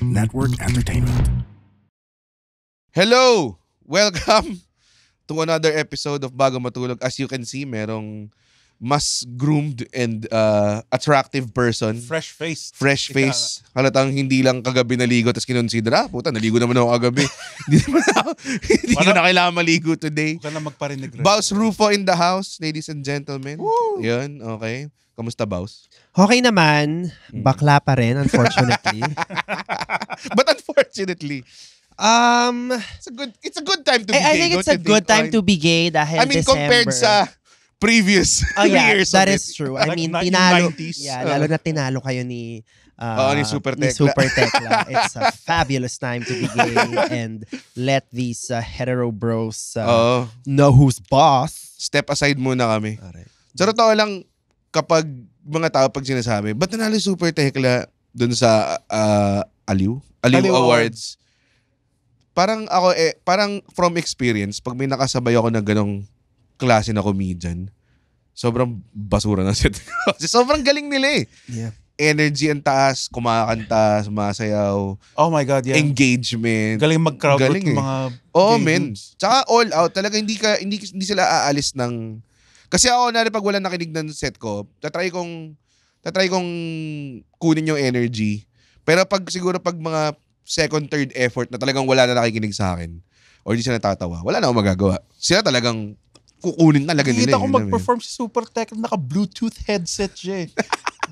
Network Entertainment. Hello! Welcome to another episode of Bago Matulog. As you can see, merong mas groomed and uh, attractive person. Fresh face. Fresh face. Ika. Halatang hindi lang kagabi naligo tapos kinonsider, ah, puta, naligo naman ako kagabi. hindi naman ako, hindi ko na kailangan maligo today. Huwag ka na magparinig. Baus Rufo in the house, ladies and gentlemen. Woo! Yun, okay. Kamusta, Baus? Okay naman. Mm. Bakla pa rin, unfortunately. But unfortunately? Um, it's a good it's a good time to be I, gay. I think it's a good time point. to be gay dahil I mean, December. compared sa previous oh, yeah, years. That is true. I like mean, tinalo. 90s. Yeah, lalo uh, na tinalo kayo ni uh, oh, ni Super Tekla. Ni Super Tekla. It's a fabulous time to be gay and let these uh, hetero bros uh, oh. know who's boss. Step aside muna kami. Alright. Sa totoo lang, kapag mga tao pag sinasabi, ba't nanalo Super Tekla dun sa uh, Aliw? Aliw, Aliw Awards. Awards. Parang ako eh, parang from experience, pag may nakasabay ako ng ganong klase na comedian. Sobrang basura ng set ko. sobrang galing nila eh. Yeah. Energy ang taas, kumakanta, sumasayaw. Oh my God, yeah. Engagement. Galing mag-crowd galing eh. mga oh, men. Tsaka all out. Talaga hindi, ka, hindi, hindi sila aalis ng... Kasi ako, nari pag wala nakinig ng set ko, tatry kong, tatry kong kunin yung energy. Pero pag siguro pag mga second, third effort na talagang wala na nakikinig sa akin, or di siya natatawa, wala na akong magagawa. Sila talagang kukunin talaga nila. Kita ko mag-perform si Super Tech, naka-Bluetooth headset siya eh.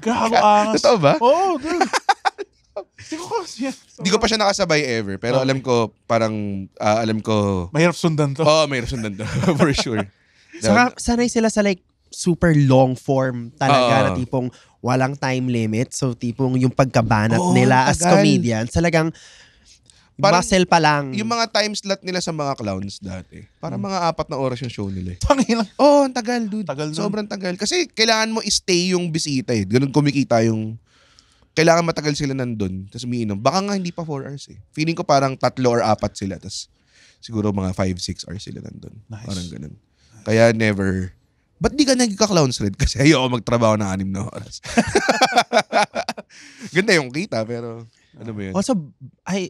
Gago angas. Totoo ba? Oo, oh, dude. Hindi ko, yes. pa siya nakasabay ever. Pero okay. alam ko, parang, uh, alam ko... Mahirap sundan to. Oo, oh, mahirap sundan to. For sure. Saka, sanay sila sa like, super long form talaga uh, na ah. tipong walang time limit. So, tipong yung pagkabanat oh, nila as comedian. talagang Parang, Muscle pa lang. Yung mga time slot nila sa mga clowns dati. Para hmm. mga apat na oras yung show nila. Eh. Tangilang. Oo, oh, ang tagal, dude. Tagal Sobrang tagal. Kasi kailangan mo stay yung bisita eh. Ganun kumikita yung... Kailangan matagal sila nandun. Tapos umiinom. Baka nga hindi pa 4 hours eh. Feeling ko parang tatlo or apat sila. Tapos siguro mga 5-6 hours sila nandun. Nice. Parang ganun. Nice. Kaya never... Ba't di ka nagka-clowns red? Kasi ayoko magtrabaho ng anim na oras. Ganda yung kita, pero ano ba yun? Also, I,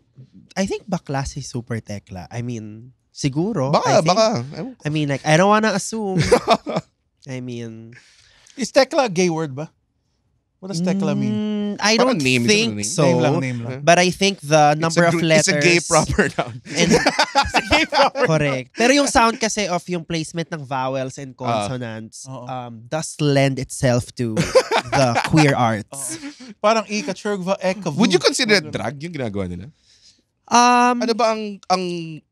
I think bakla si Super Tekla. I mean, siguro. Baka, I think, baka. I mean, like, I don't wanna assume. I mean... Is Tekla a gay word ba? What does Tekla mean? Mm, I don't name, think so. Name lang, name lang. But I think the number of letters... It's a gay proper noun. And, it's a gay proper Correct. Pero yung sound kasi of yung placement ng vowels and consonants uh, um, does lend itself to the queer arts. Uh, parang ikatrugva ekavu. Would you consider it drag yung ginagawa nila? Um, ano ba ang ang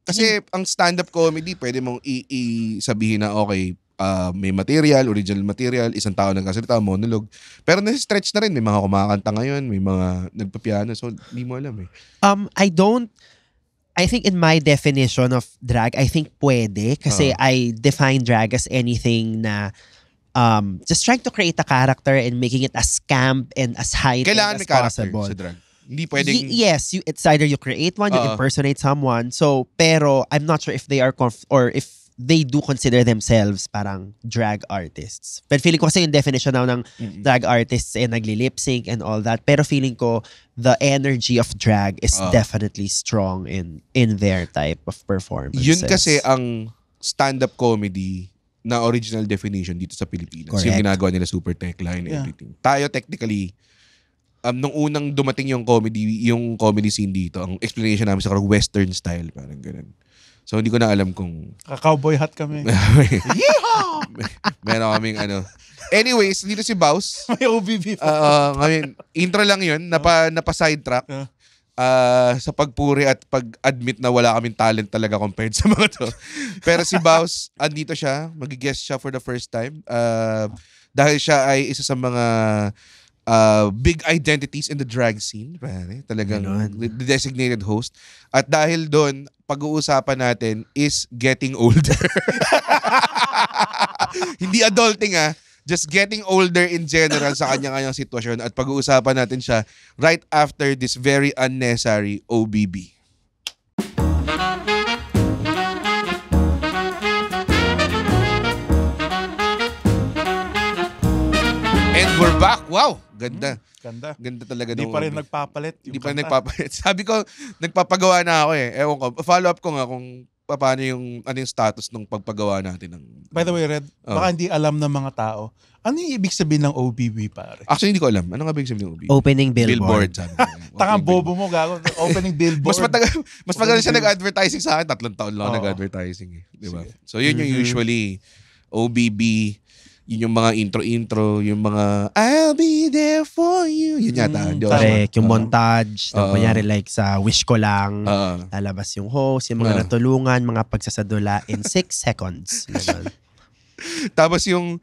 kasi hmm. ang stand-up comedy pwede mong i-sabihin na okay, uh, may material, original material, isang tao nang kasalita, monologue. Pero na-stretch na rin, may mga kumakanta ngayon, may mga nagpapiano, so hindi mo alam eh. Um, I don't I think in my definition of drag, I think pwede kasi uh. I define drag as anything na um, just trying to create a character and making it as camp and as high as possible. Sa drag hindi pwedeng... Y- yes, you, it's either you create one, you uh, impersonate someone. So, pero I'm not sure if they are conf- or if they do consider themselves parang drag artists. Pero feeling ko kasi yung definition now ng mm-hmm. drag artists ay nagli-lip sync and all that. Pero feeling ko the energy of drag is uh, definitely strong in in their type of performance. Yun kasi ang stand-up comedy na original definition dito sa Pilipinas. Correct. Yung ginagawa nila super tech line yeah. everything. Tayo technically um, nung unang dumating yung comedy, yung comedy scene dito, ang explanation namin sa karang western style, parang ganun. So hindi ko na alam kung... Ka-cowboy hat kami. Yeehaw! Meron kaming ano. Anyways, dito si Baus. May OBB pa. Uh, I mean, intro lang yun, napa, oh. napa-sidetrack. Uh. Uh, sa pagpuri at pag-admit na wala kaming talent talaga compared sa mga to. Pero si Baus, andito siya. Mag-guest siya for the first time. Uh, dahil siya ay isa sa mga uh, big identities in the drag scene. Pare, talagang the designated host. At dahil doon, pag-uusapan natin is getting older. Hindi adulting ah. Just getting older in general sa kanya-kanyang sitwasyon at pag-uusapan natin siya right after this very unnecessary OBB. We're back. Wow. Ganda. Mm, ganda. Ganda talaga. Hindi pa rin orbit. nagpapalit. Hindi pa rin nagpapalit. Sabi ko, nagpapagawa na ako eh. Ewan ko. Follow up ko nga kung paano yung ano yung status ng pagpagawa natin ng By the way, Red, oh. baka hindi alam ng mga tao. Ano yung ibig sabihin ng OBB, pare? Actually, hindi ko alam. Ano nga ibig sabihin ng OBB? Opening billboard. Billboard. Tangang bobo mo, gago. Opening billboard. mas matagal, mas matagal siya nag-advertising sa akin. Tatlong taon lang oh. nag-advertising. Eh. Diba? Sige. So, yun yung mm-hmm. usually OBB yun yung mga intro-intro, yung mga I'll be there for you. Yun yata. Mm, correct. Yung uh, montage. Uh, kunyari like sa Wish Ko Lang, uh, lalabas yung host, yung mga uh, natulungan, mga pagsasadula in 6 seconds. Tapos yung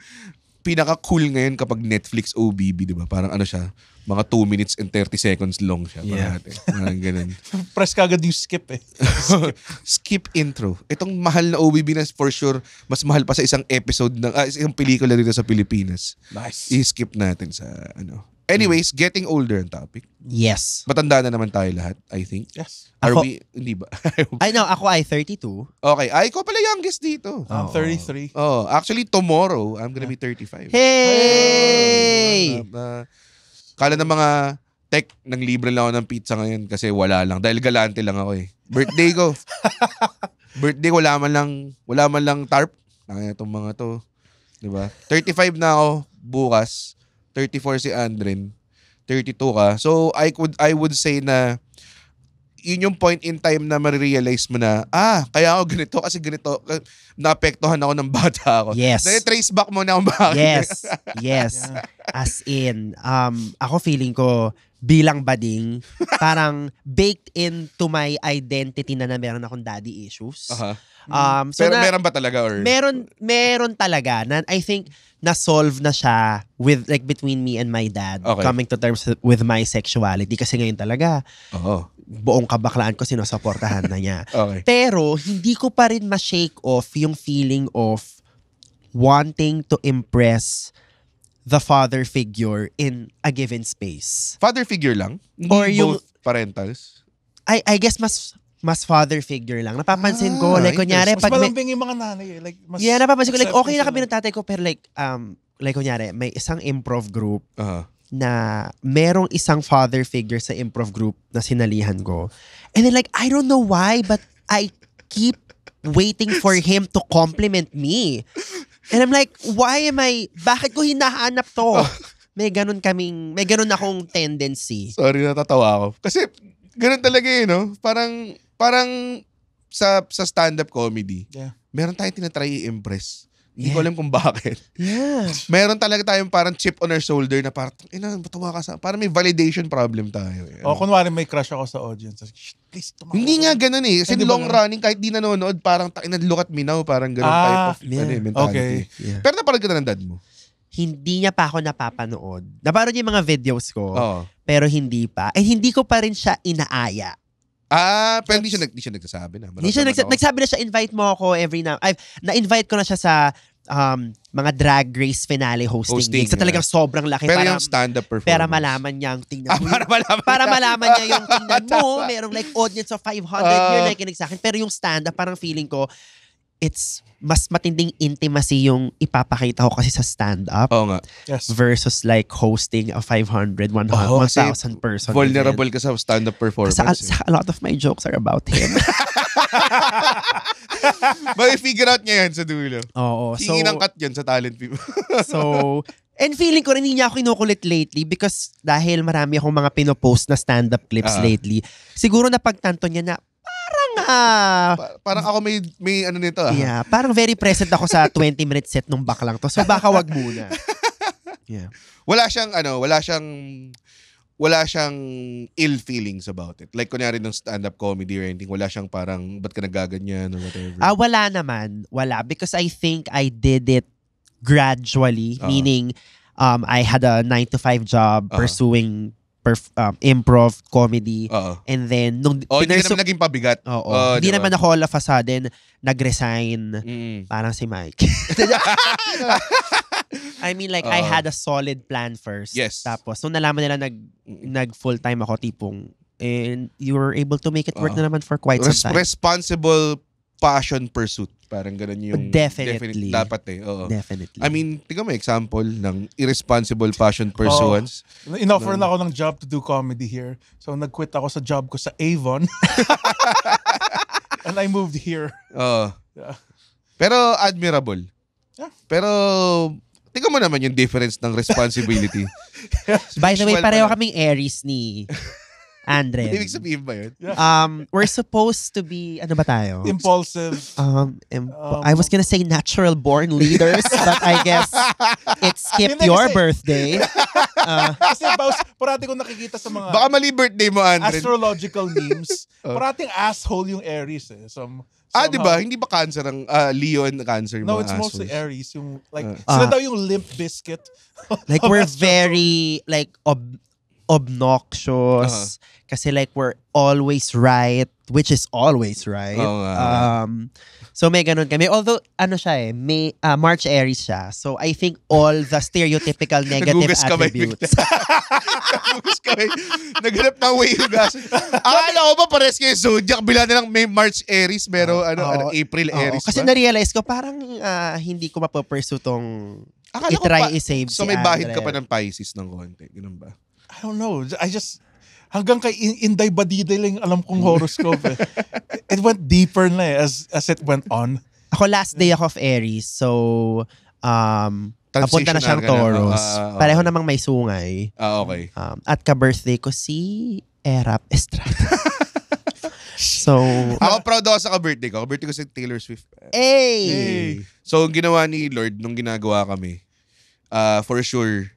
pinaka-cool ngayon kapag Netflix OBB, di ba? Parang ano siya, mga 2 minutes and 30 seconds long siya. Yeah. Parate. Mga ganun. Press kagad yung skip eh. Skip. skip intro. Itong mahal na OBB na for sure, mas mahal pa sa isang episode ng uh, isang pelikula dito sa Pilipinas. Nice. I-skip natin sa ano. Anyways, mm. getting older ang topic. Yes. Matanda na naman tayo lahat, I think. Yes. Are ako, we, hindi ba? I know, ako ay 32. Okay, ay ko pala youngest dito. I'm 33. Oh, actually tomorrow, I'm gonna yeah. be 35. Hey! Uh, uh, uh Kala ng mga tech, nang libre lang ako ng pizza ngayon kasi wala lang. Dahil galante lang ako eh. Birthday ko. Birthday ko, wala man lang, wala man lang tarp. Ang itong mga to. Diba? 35 na ako bukas. 34 si Andren. 32 ka. So, I could, I would say na yun yung point in time na ma mo na, ah, kaya ako ganito kasi ganito, naapektuhan ako ng bata ako. Yes. Then, trace back mo na kung bakit. Yes. yes. As in, um, ako feeling ko, bilang bading, parang baked into my identity na na meron akong daddy issues. Aha. Um, so Pero na, meron ba talaga or? Meron, meron talaga. Na, I think na-solve na siya with like between me and my dad okay. coming to terms with my sexuality kasi ngayon talaga oh. buong kabaklaan ko sinusuportahan na niya. okay. Pero hindi ko pa rin ma-shake off yung feeling of wanting to impress the father figure in a given space. Father figure lang? Or Both yung parentals? I I guess mas mas father figure lang. Napapansin ah, ko like ah, kunyari mas pag mas may, yung mga nanay eh. like mas Yeah, napapansin ko like okay na kami ng tatay ko pero like um like kunyari may isang improv group. Uh-huh na merong isang father figure sa improv group na sinalihan ko. And then like, I don't know why, but I keep waiting for him to compliment me. And I'm like, why am I, bakit ko hinahanap to? Oh. May ganun kaming, may ganun akong tendency. Sorry, natatawa ako. Kasi, ganun talaga eh, no? Parang, parang sa sa stand-up comedy, yeah. meron tayong tinatry i-impress. Hindi yeah. ko alam kung bakit. Yeah. Meron talaga tayong parang chip on our shoulder na parang, ina, batawa ka sa... Parang may validation problem tayo. Eh. O, oh, kunwari may crush ako sa audience. Shh, please, Hindi nga ganun eh. Kasi long ba, running, kahit di nanonood, parang ina, look at me now, parang ganun ah, type of ano, yeah. ano, mentality. Okay. Yeah. Pero naparag ka na ng dad mo hindi niya pa ako napapanood. Napanood niya yung mga videos ko, Oo. pero hindi pa. And hindi ko pa rin siya inaaya. Ah, pero hindi siya, nag, hindi siya nagsasabi na. Hindi siya nagsa- nagsabi na siya, invite mo ako every now. I've, na-invite ko na siya sa um, mga drag race finale hosting, hosting sa talagang yeah. sobrang laki. Pero para, yung stand-up performance. Para malaman niya ang tingnan ah, mo. Ah, para malaman, para malaman niya yung tingnan mo. Merong like audience of 500 uh, ah. here nakikinig sa akin. Pero yung stand-up, parang feeling ko, it's mas matinding intimacy yung ipapakita ko kasi sa stand-up Oo nga. Yes. versus like hosting a 500, 1,000 1,000 person. Vulnerable event. ka sa stand-up performance. Sa, eh. a lot of my jokes are about him. Mag-figure out niya yan sa dulo. Oo. So, Hingin ang cut yun sa talent people. so, And feeling ko rin hindi niya ako kinukulit lately because dahil marami akong mga pinopost na stand-up clips uh-huh. lately, siguro napagtanto niya na parang... Uh, pa- parang ako may, may ano nito. Ah. Yeah, parang very present ako sa 20-minute set nung baklang to. So baka wag muna. yeah. Wala siyang, ano, wala siyang wala siyang ill feelings about it. Like, kunyari ng stand-up comedy or anything, wala siyang parang, ba't ka nagaganyan or whatever? Ah, uh, wala naman. Wala. Because I think I did it gradually. Uh-huh. Meaning, um, I had a 9 to 5 job uh-huh. pursuing perf- um, improv, comedy. Uh-oh. And then, nung... Oh, hindi naman naging pabigat. Oo. Oh, hindi diba? naman ako all of a sudden nag Mm. Parang si Mike. I mean like, uh, I had a solid plan first. Yes. Tapos, nung nalaman nila nag, nag full-time ako, tipong, and you were able to make it work uh, na naman for quite Res- some time. Responsible passion pursuit. Parang ganun yung oh, Definitely. Definite, dapat eh. Oo. Definitely. I mean, tingnan mo example ng irresponsible passion oh, pursuance. Oh, inoffer na ako ng job to do comedy here. So nag-quit ako sa job ko sa Avon. And I moved here. Oo. Yeah. Pero admirable. Yeah. Pero tingnan mo naman yung difference ng responsibility. By the way, pareho kaming Aries ni Andre. Ibig sabihin ba yun? Um, we're supposed to be, ano ba tayo? Impulsive. Um, imp- um, I was gonna say natural born leaders, but I guess it skipped Hindi, your kasi- birthday. Uh, Kasi boss, parating kong nakikita sa mga Baka mali birthday mo, Andre. astrological memes, Oh. parating asshole yung Aries eh. Some, ah, di ba? Hindi ba cancer ang ah, Leo and cancer No, mga it's mostly Aries. Yung, like, uh. sila uh. daw yung limp biscuit. like, we're very, like, ob- obnoxious uh-huh. kasi like we're always right which is always right. Oh, wow. Um so may ganun kami. Although ano siya eh, may uh, March Aries siya. So I think all the stereotypical negative attributes. Nagugas kami. Naghanap na way hugas. Akala ko ba pares kayo zodiac bila na lang may March Aries pero oh, ano, oh, ano April oh, Aries. Kasi na-realize ko parang uh, hindi ko mapapursue tong Akala i-try pa, i-save So si may bahid Andrel. ka pa ng Pisces ng konti. Ganun ba? I don't know. I just, hanggang kay in Inday Badide lang alam kong horoscope. Eh. it went deeper na eh, as, as it went on. Ako last day ako of Aries. So, um, Papunta na siyang Taurus. Uh, ah, okay. Ah, ah. Pareho namang may sungay. Ah, uh, okay. Um, at ka-birthday ko si Erap Estrada. so, ako proud ako sa ka-birthday ko. Ka-birthday ko si Taylor Swift. Hey! hey! So, ang ginawa ni Lord nung ginagawa kami, uh, for sure,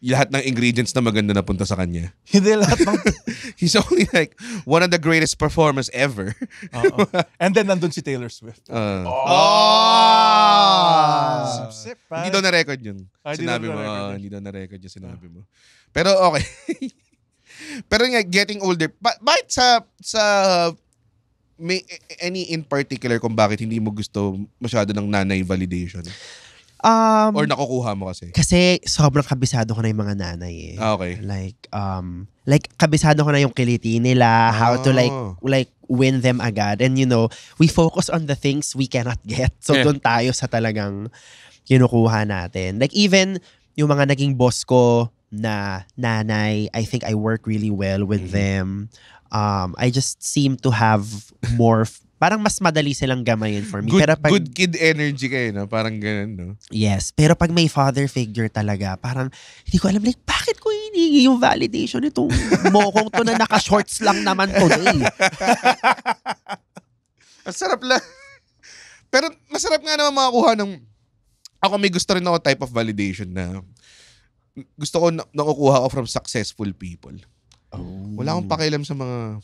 lahat ng ingredients na maganda na punta sa kanya. Hindi lahat ng... He's only like one of the greatest performers ever. Uh-oh. And then nandun si Taylor Swift. Uh. Oh! oh! hindi daw na-record yun. Ah, sinabi mo. na oh, hindi daw na-record yun sinabi ah. mo. Pero okay. Pero nga, getting older, ba- bakit sa, sa may, any in particular kung bakit hindi mo gusto masyado ng nanay validation? Um, Or nakukuha mo kasi? Kasi sobrang kabisado ko na yung mga nanay eh. Ah, okay. Like, um, like kabisado ko na yung kiliti nila, oh. how to like, ah. like win them agad. And you know, we focus on the things we cannot get. So yeah. doon tayo sa talagang kinukuha natin. Like even yung mga naging boss ko na nanay, I think I work really well with mm-hmm. them. Um, I just seem to have more Parang mas madali silang gamayin for me. Good, pero pag, good kid energy kayo, no? Parang ganun, no? Yes. Pero pag may father figure talaga, parang hindi ko alam, like, bakit ko hinihingi yung validation itong mokong to na naka-shorts lang naman today? Ang sarap lang. Pero masarap nga naman makakuha ng... Ako may gusto rin ako type of validation na gusto ko na, nakukuha ko from successful people. Oh. Wala akong pakialam sa mga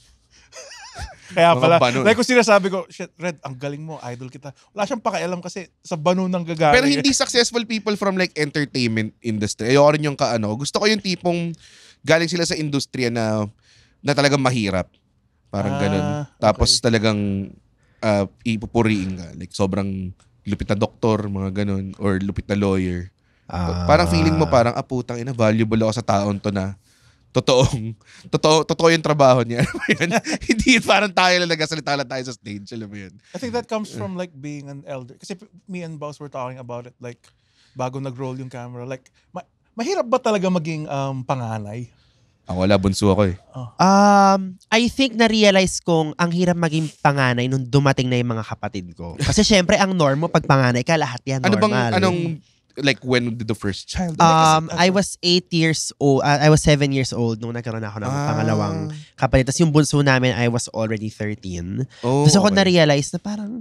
kaya pala. Like kung sinasabi ko, shit, Red, ang galing mo, idol kita. Wala siyang pakialam kasi sa banu ng gagaling. Pero hindi successful people from like entertainment industry. Ayoko rin yung kaano. Gusto ko yung tipong galing sila sa industriya na na talagang mahirap. Parang ah, ganun. Tapos okay. talagang uh, ipupuriin ka. Like sobrang lupit na doktor, mga ganun. Or lupit na lawyer. Ah. Parang feeling mo parang, ah putang ina, valuable ako sa taon to na totoong, totoo, totoo yung trabaho niya. Ano Hindi parang tayo lang nagkasalita lang tayo sa stage. Alam mo yun. I think that comes from like being an elder. Kasi me and Boss were talking about it like bago nag-roll yung camera. Like, ma mahirap ba talaga maging um, panganay? Ang ah, wala, bunso ako eh. Oh. Um, I think na-realize kong ang hirap maging panganay nung dumating na yung mga kapatid ko. Kasi syempre, ang norm mo pag panganay ka, lahat yan normal. Ano bang, anong like when did the first child? Um, I was eight years old. Uh, I was seven years old nung nagkaroon ako ng ah. pangalawang kapatid Tapos yung bunso namin, I was already 13. Oh, Tapos ako oh, okay. na-realize na parang,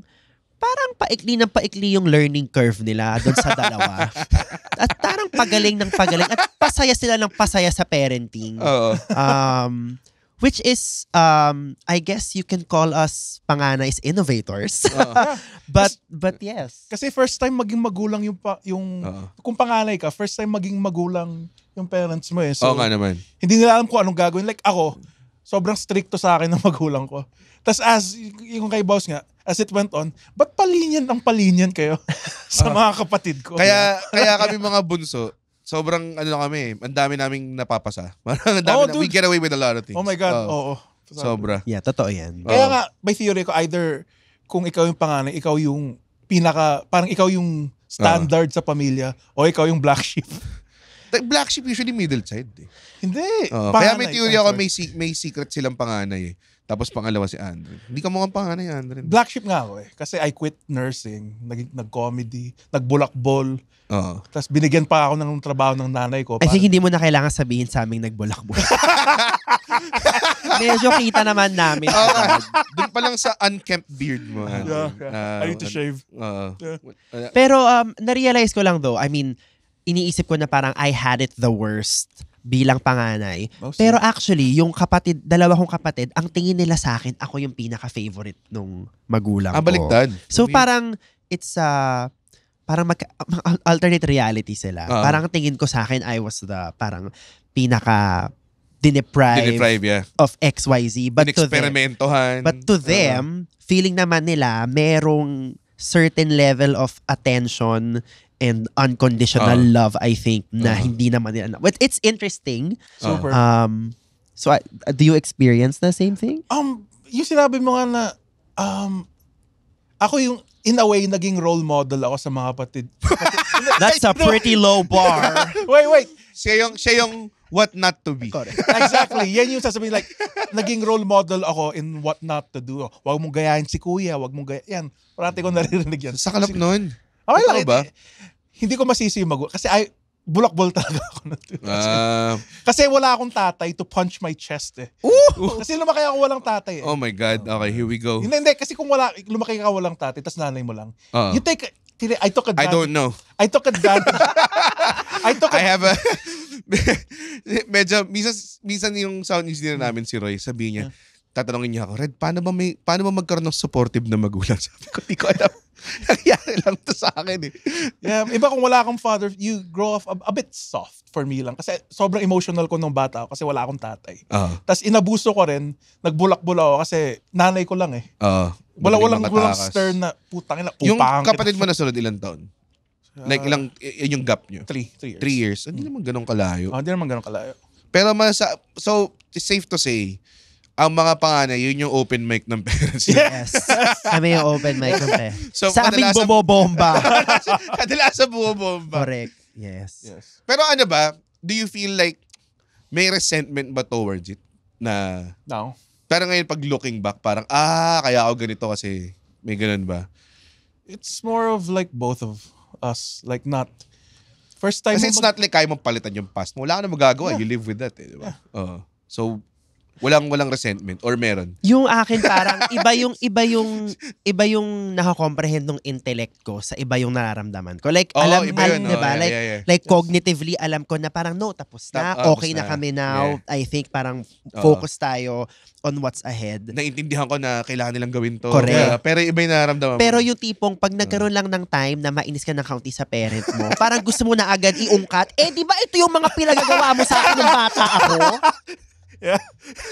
parang paikli ng paikli yung learning curve nila doon sa dalawa. at parang pagaling ng pagaling. At pasaya sila ng pasaya sa parenting. Oh. Um, which is um I guess you can call us panganay is innovators. Uh-huh. but but yes. Kasi first time maging magulang yung pa, yung uh-huh. kung panganay ka, first time maging magulang yung parents mo eh. So, Oo nga naman. Hindi nila alam kung anong gagawin. Like ako, sobrang stricto sa akin ng magulang ko. Tapos as, yung kay boss nga, as it went on, ba't palinyan ang palinyan kayo sa uh-huh. mga kapatid ko? Kaya, kaya kami mga bunso, sobrang ano kami, eh. ang dami naming napapasa. Ang dami oh, na, we get away with a lot of things. Oh my God, oo. Oh. Oh, Sobra. Yeah, totoo yan. Kaya oh. nga, by theory ko, either kung ikaw yung panganay, ikaw yung pinaka, parang ikaw yung standard uh-huh. sa pamilya o ikaw yung black sheep. black sheep usually middle child eh. Hindi. Uh, kaya may theory ako may, may secret silang panganay eh. Tapos pangalawa si Andre. Hindi ka mukhang panganay, Andre. Black sheep nga ako eh. Kasi I quit nursing. Nag- comedy nag-comedy. Nagbulakbol. Oo. Tapos binigyan pa ako ng trabaho ng nanay ko. I think hindi mo na kailangan sabihin sa aming nagbulak-bulak. Medyo kita naman namin. Okay. Doon pa lang sa unkempt beard mo. Uh, yeah, uh, I need to shave. Uh, yeah. Pero um, na-realize ko lang though, I mean, iniisip ko na parang I had it the worst bilang panganay. Mostly. Oh, Pero actually, yung kapatid, dalawa kong kapatid, ang tingin nila sa akin, ako yung pinaka-favorite nung magulang ko. Ah, baliktad. So parang, it's a... Uh, parang mag, alternate reality sila. Uh-huh. Parang tingin ko sa akin, I was the parang pinaka dineprive, dineprive yeah. of XYZ. But to them, but to ah. them, uh-huh. feeling naman nila merong certain level of attention and unconditional uh-huh. love, I think, na uh-huh. hindi naman nila. But it's interesting. Super. Um, so, I, do you experience the same thing? Um, yung sinabi mo nga na, um, ako yung, in a way, naging role model ako sa mga kapatid. That's a pretty low bar. wait, wait. Siya yung, siya yung what not to be. Correct. Exactly. Yan yung sasabihin like, naging role model ako in what not to do. Huwag mong gayahin si kuya, huwag mong gayahin. Yan, parati ko naririnig yan. Sa kalap nun. Okay lang. Ba? Hindi ko masisi yung magulang. Kasi I, bulakbol talaga ako ng uh, ah. Kasi wala akong tatay to punch my chest eh. Ooh! Kasi lumaki ako walang tatay eh. Oh my God. Okay, here we go. Hindi, hindi. Kasi kung wala, lumaki ka walang tatay, tapos nanay mo lang. Uh-huh. You take, I took advantage. I don't know. I took advantage. I took advantage. I have a, medyo, minsan, minsan yung sound engineer namin si Roy, sabi niya, yeah tatanungin niyo ako, Red, paano ba, may, paano ba magkaroon ng supportive na magulang? Sabi ko, di ko alam. Nangyari lang to sa akin eh. yeah, iba kung wala akong father, you grow up a, a bit soft for me lang. Kasi sobrang emotional ko nung bata ako kasi wala akong tatay. Uh-huh. Ah. Tapos inabuso ko rin, nagbulak-bula ako kasi nanay ko lang eh. Uh-huh. Wala, walang, walang stern na putang ina, Yung kapatid mo na sunod ilang taon? Uh, like ilang, yun yung gap nyo? Three, three years. Three years. Hindi hmm. naman ganun kalayo. Hindi naman ganun kalayo. Pero masa, so, it's safe to say, ang mga panganay, yun yung open mic ng parents. Yes. Kami yung open mic ng parents. So, sa aming bobobomba. kadalasan bobobomba. Correct. Yes. yes. Pero ano ba, do you feel like may resentment ba towards it? Na, no. Pero ngayon, pag looking back, parang, ah, kaya ako ganito kasi may ganun ba? It's more of like both of us. Like not, first time Kasi it's mag- not like kaya mong palitan yung past mo. Wala ka na magagawa. Yeah. You live with that eh, di ba? Yeah. Uh, so, Walang walang resentment or meron? Yung akin parang iba yung iba yung iba yung nakakomprehend ng intellect ko sa iba yung nararamdaman ko. Like oh, alam iba yun, alam, oh, diba? yeah, like yeah, yeah. like cognitively alam ko na parang no tapos na tapos okay na, na kami now. Yeah. I think parang oh. focus tayo on what's ahead. Naintindihan ko na kailangan nilang gawin to. Correct. Yeah, pero iba yung nararamdaman Pero yung tipong pag nagkaroon mm. lang ng time na mainis ka ng kaunti sa parent mo, parang gusto mo na agad iungkat, eh di ba ito yung mga pinagagawa mo sa akin ng bata ako? Yeah.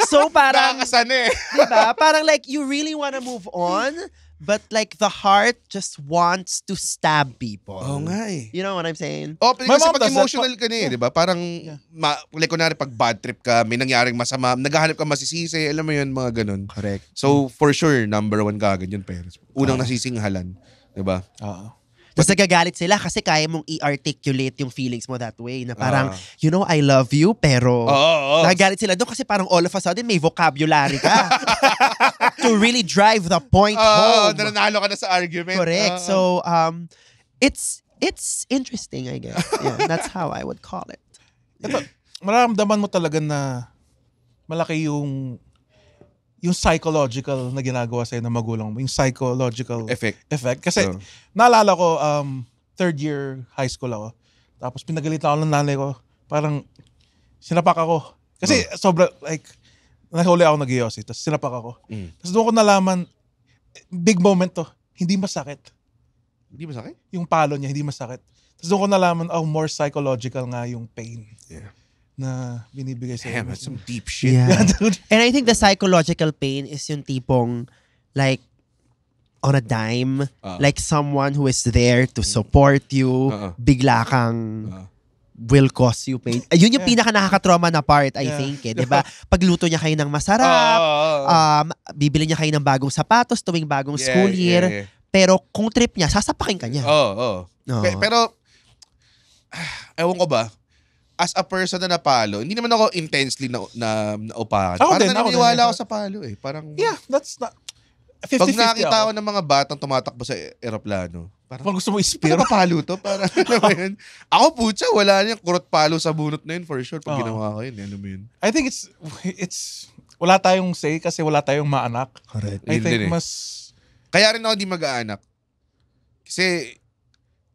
So parang... Nakakasan eh. ba? Diba? Parang like, you really want to move on, but like the heart just wants to stab people. Oh nga eh. You know what I'm saying? Oh, pero My kasi pag emotional ka na eh, di ba? Parang, Yeah. ma, like kunwari pag bad trip ka, may nangyaring masama, naghahanap ka masisisi, alam mo yun, mga ganun. Correct. So, for sure, number one ka yun, parents. Unang nasisinghalan. Di ba? Oo. Tapos nagagalit sila kasi kaya mong i-articulate yung feelings mo that way. Na parang, uh, you know, I love you, pero oh, oh, nagagalit sila doon kasi parang all of a sudden may vocabulary ka. to really drive the point uh, home. Nananalo ka na sa argument. Correct. Uh, so, um, it's it's interesting, I guess. Yeah, that's how I would call it. Ito, maramdaman mo talaga na malaki yung yung psychological na ginagawa sa'yo ng magulang mo, yung psychological effect. effect. Kasi so. naalala ko, um, third year high school ako. Tapos pinagalitan ako ng nanay ko. Parang sinapak ako. Kasi oh. sobra, like, nahuli ako nag-iossi. Tapos sinapak ako. Mm. Tapos doon ko nalaman, big moment to. Hindi masakit. Hindi masakit? Yung palo niya, hindi masakit. Tapos doon ko nalaman, oh, more psychological nga yung pain. Yeah na binibigay sa Damn, some deep shit. Yeah. and I think the psychological pain is yung tipong like on a dime, uh, like someone who is there to support you, uh, bigla kang uh, will cause you pain. Yun yung yeah. pinaka nakaka na part, I yeah. think, eh, 'di Pagluto niya kayo ng masarap, uh, um bibili niya kayo ng bagong sapatos tuwing bagong yeah, school year, yeah, yeah. pero kung trip niya, sasapakin ka niya. Oo, oh, Oh. Oh. Pe- pero ah, ewan ko ba, as a person na napalo, hindi naman ako intensely na, na, na upakan. Ako Parang din, ako naniniwala ako sa palo eh. Parang, Yeah, that's not... 50-50 pag nakita ako. ng mga batang tumatakbo sa eroplano, parang, Parang gusto mo ispiro. Pero palo to. Parang, ano yun? Ako putya, wala niyang kurot palo sa bunot na yun for sure. Pag Oo. ginawa ko yun, ano mo yun? I think it's it's wala tayong say kasi wala tayong maanak. Correct. I Yun think din eh. mas Kaya rin ako di mag-aanak. Kasi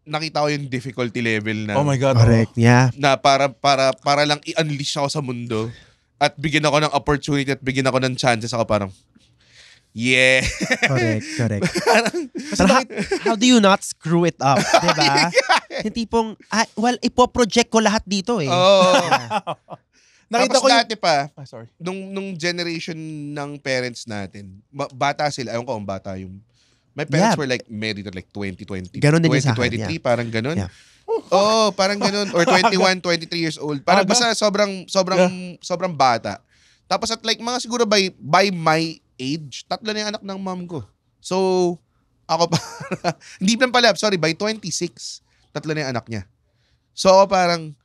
nakita ko yung difficulty level na Oh my god. Correct, oh. yeah. na para para para lang i-unleash ako sa mundo at bigyan ako ng opportunity at bigyan ako ng chances ako parang yeah Correct, correct. parang how, how do you not screw it up, Diba? ba? Yung tipong, ah, well, ipoproject ko lahat dito eh. oh Nakita Tapos ko yung... pa Ah, sorry. nung nung generation ng parents natin bata sila ayun ko ang bata yung My parents yeah. were like married at like 20, Ganun din 2023, yeah. parang ganun. Yeah. Oo, oh, parang ganun. Or 21, 23 years old. Parang basta sobrang, sobrang, yeah. sobrang bata. Tapos at like mga siguro by, by my age, tatlo na yung anak ng mom ko. So, ako pa, hindi pa pala, sorry, by 26, tatlo na yung anak niya. So, ako parang,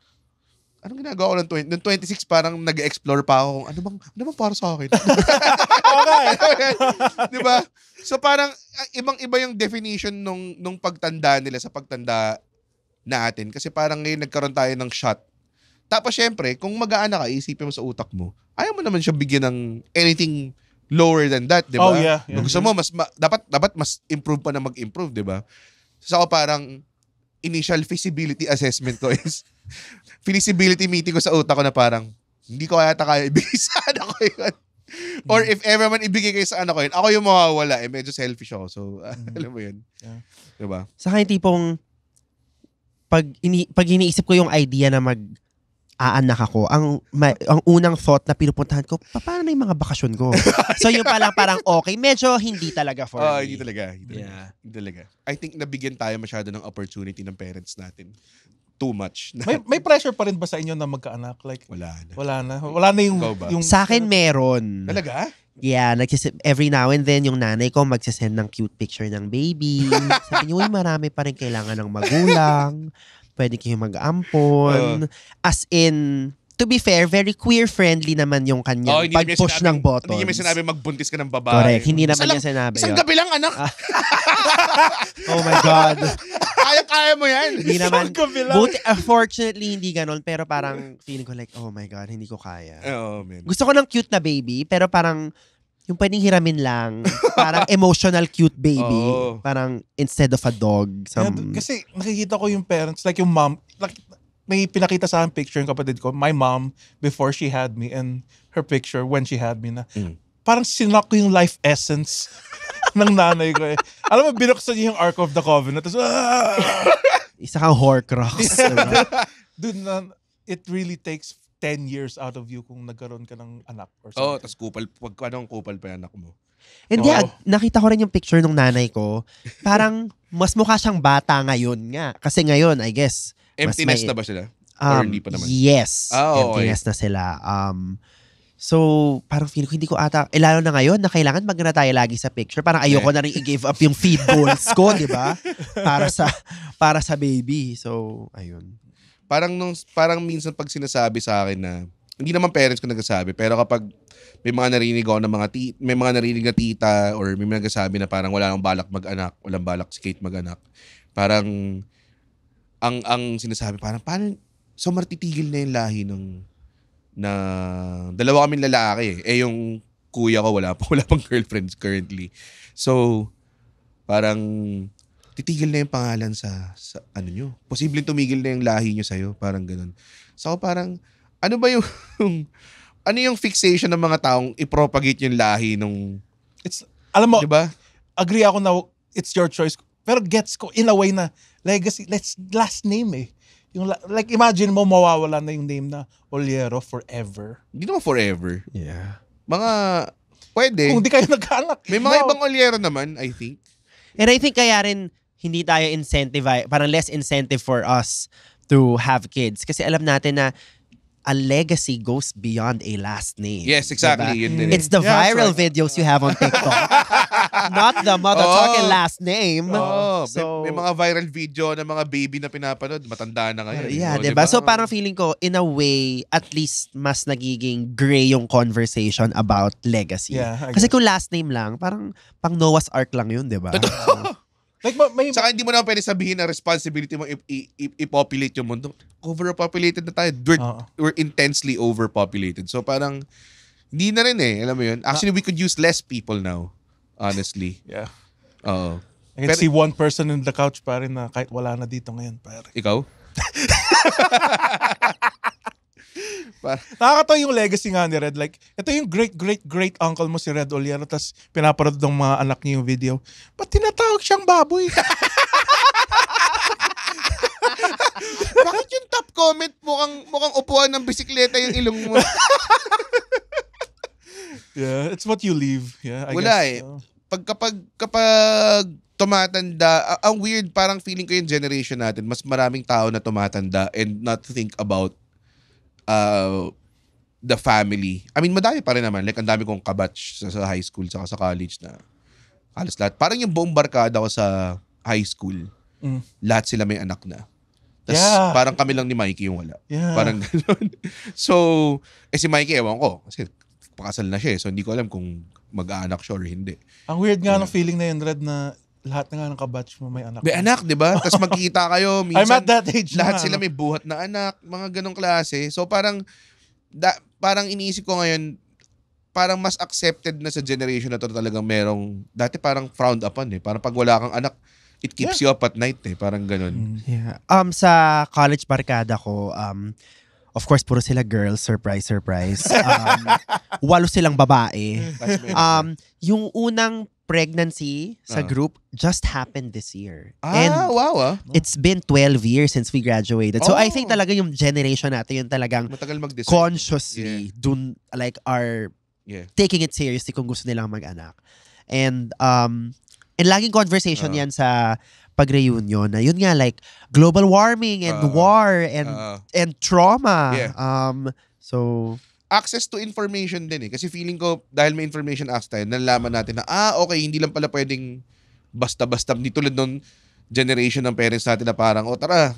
anong ginagawa ko ng 20? Noong 26, parang nag-explore pa ako. Ano bang, ano bang para sa akin? okay. di ba? So parang, ah, ibang-iba yung definition nung, nung pagtanda nila sa pagtanda natin. Kasi parang ngayon nagkaroon tayo ng shot. Tapos syempre, kung mag-aana ka, isipin mo sa utak mo, ayaw mo naman siya bigyan ng anything lower than that, di ba? Oh, yeah. yeah. gusto mo, mas, ma- dapat, dapat mas improve pa na mag-improve, di ba? So ako parang, initial feasibility assessment ko is, feasibility meeting ko sa utak ko na parang, hindi ko kaya kaya ibigay sa anak ko yun. Or hmm. if ever man ibigay kayo sa anak ko yun, ako yung mawawala. Eh, medyo selfish ako. So, uh, mm-hmm. alam mo yun. Yeah. Diba? Sa akin, tipong, pag, ini, pag iniisip ko yung idea na mag, aanak ako, ang ma- ang unang thought na pinupuntahan ko, paano na yung mga bakasyon ko? so yung palang parang okay, medyo hindi talaga for oh, me. Hindi talaga, hindi talaga. Yeah. Hindi talaga. I think nabigyan tayo masyado ng opportunity ng parents natin too much. may may pressure pa rin ba sa inyo na magkaanak? Like wala na. Wala na. Wala na yung yung Sa akin meron. Talaga? Yeah, nagsisend, every now and then yung nanay ko magsisend ng cute picture ng baby. Sabi niyo, marami pa rin kailangan ng magulang. Pwede kayo mag-ampon. Uh, oh. As in, to be fair, very queer-friendly naman yung kanya oh, pag-push sinabi, ng buttons. Hindi niya may sinabi magbuntis ka ng babae. Correct. Hindi naman niya sinabi. Isang yun. gabi lang, anak. oh my God. Kaya-kaya mo yan. Hindi naman. Buti, uh, fortunately, hindi ganon. Pero parang feeling ko like, oh my God, hindi ko kaya. Eh, oh, man. Gusto ko ng cute na baby, pero parang yung pwedeng hiramin lang. parang emotional cute baby. Oh. Parang instead of a dog. Some... Yeah, kasi nakikita ko yung parents, like yung mom, like, may pinakita sa akin picture yung kapatid ko, my mom, before she had me, and her picture when she had me na, mm. parang sinak ko yung life essence ng nanay ko eh. Alam mo, binuksan niya yung Ark of the Covenant. Tapos, ah! Isa kang horcrux. diba? Dude, na, it really takes 10 years out of you kung nagkaroon ka ng anak or something. oh, tapos kupal, pag anong kupal pa yung anak mo. And oh. yeah, nakita ko rin yung picture ng nanay ko. Parang mas mukha siyang bata ngayon nga. Kasi ngayon, I guess. Empty nest na ba sila? Um, Or hindi pa naman? Yes. Ah, oh, empty okay. nest na sila. Um, So, parang feeling ko, hindi ko ata, eh, lalo na ngayon, na kailangan magana tayo lagi sa picture. Parang ayoko na rin i-give up yung feed goals ko, di ba? Para sa, para sa baby. So, ayun. Parang, nung, parang minsan pag sinasabi sa akin na, hindi naman parents ko nagsasabi, pero kapag may mga narinig ako ng mga ti, may mga narinig na tita or may mga nagsasabi na parang wala nang balak mag-anak, walang balak si Kate mag-anak. Parang ang ang sinasabi parang paano so martitigil na yung lahi ng na dalawa kaming lalaki. Eh yung kuya ko wala pa, wala pang girlfriends currently. So parang titigil na yung pangalan sa, sa ano nyo. Posibleng tumigil na yung lahi nyo sa'yo. Parang ganun. So parang, ano ba yung, ano yung fixation ng mga taong ipropagate yung lahi nung, it's, alam mo, diba? agree ako na it's your choice. Pero gets ko in a way na legacy, let's last name eh. Yung, like, imagine mo mawawala na yung name na Oliero forever. Hindi naman forever. Yeah. Mga, pwede. Kung di kayo nagkaanak. May mga no. ibang Oliero naman, I think. And I think kaya rin, hindi tayo incentivize, parang less incentive for us to have kids. Kasi alam natin na a legacy goes beyond a last name. Yes, diba? exactly. Diba? It's the yeah, viral right. videos you have on TikTok. not the mother oh. talking last name. Oh, so, may, may, mga viral video ng mga baby na pinapanood, matanda na ngayon. Yeah, no, eh, oh, 'di ba? So diba? parang feeling ko in a way at least mas nagiging gray yung conversation about legacy. Yeah, Kasi kung last name lang, parang pang Noah's Ark lang 'yun, 'di ba? Like, may, Saka hindi mo naman pwede sabihin na responsibility mo i-populate yung mundo. Overpopulated na tayo. We're, uh-huh. we're intensely overpopulated. So parang, hindi na rin eh. Alam mo yun? Actually, uh, we could use less people now. Honestly. yeah. Oo. I can Pero, see one person in the couch pa rin na kahit wala na dito ngayon, pare. Ikaw? Para. Nakakatawa yung legacy nga ni Red. Like, ito yung great-great-great uncle mo si Red Oliero tapos pinaparod ng mga anak niya yung video. Ba't tinatawag siyang baboy? Bakit yung top comment mukhang, mukhang upuan ng bisikleta yung ilong mo? yeah, it's what you leave. Yeah, I Wala guess. eh. Oh. Pag kapag, kapag tumatanda, ang weird parang feeling ko yung generation natin, mas maraming tao na tumatanda and not think about uh, the family. I mean, madami pa rin naman. Like, ang dami kong kabatch sa, sa high school saka sa college na halos lahat. Parang yung buong barkada ko sa high school, mm. lahat sila may anak na. Tapos yeah. parang kami lang ni Mikey yung wala. Yeah. Parang ganun. So, eh si Mikey, ewan ko. Kasi pakasal na siya eh. So, hindi ko alam kung mag-aanak siya or hindi. Ang weird nga uh, ng feeling na yun, Red, na lahat na nga ng kabatch mo may anak. May anak, di ba? Tapos magkikita kayo. Minsan, I'm at that age Lahat na. sila may buhat na anak, mga ganong klase. So parang, da, parang iniisip ko ngayon, parang mas accepted na sa generation na to talagang merong, dati parang frowned upon eh. Parang pag wala kang anak, it keeps yeah. you up at night eh. Parang ganun. Mm. Yeah. Um, sa college barkada ko, um, Of course, puro sila girls. Surprise, surprise. Um, walo silang babae. Um, yung unang pregnancy sa ah. group just happened this year. Ah, And wow ah. it's been 12 years since we graduated. So I think oh. talaga yung generation natin yung talagang Matagal mag-decide. consciously dun like are Yeah. taking it seriously kung gusto nilang mag-anak. And um and laging conversation Ah. 'yan sa pag-reunion na yun nga like global warming and uh, war and uh, and trauma. Yeah. Um so access to information din eh kasi feeling ko dahil may information access tayo nalaman natin na ah okay hindi lang pala pwedeng basta-basta dito tulad noon generation ng parents natin na parang oh tara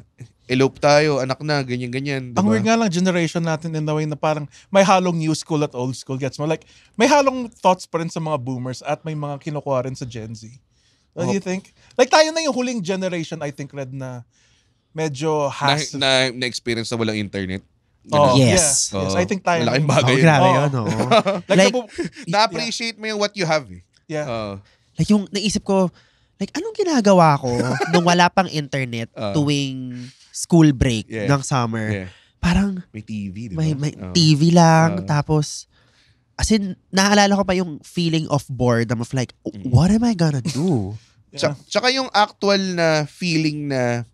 elope tayo, anak na, ganyan-ganyan. Diba? Ang weird nga lang, generation natin in the way na parang may halong new school at old school, gets mo? Like, may halong thoughts pa rin sa mga boomers at may mga kinukuha rin sa Gen Z. Do you think? Like tayo na yung huling generation, I think, Red, na medyo has to- na, na, experience na walang internet. Oh, Yes. yeah, yes. I oh. think tayo. Malaking bagay. Oh, grabe Oo. Oh. yun, oo. Like, Like, Na-appreciate mo yung what you have. Eh. yeah. Oh. like yung naisip ko, like anong ginagawa ko nung wala pang internet Ah. tuwing school break Yeah. ng summer? yeah. Parang May TV, di may, may Oo. TV lang, Ah. tapos as in, naalala ko pa yung feeling of boredom of like, what am I gonna do? Yeah. Tsaka, yung actual na feeling na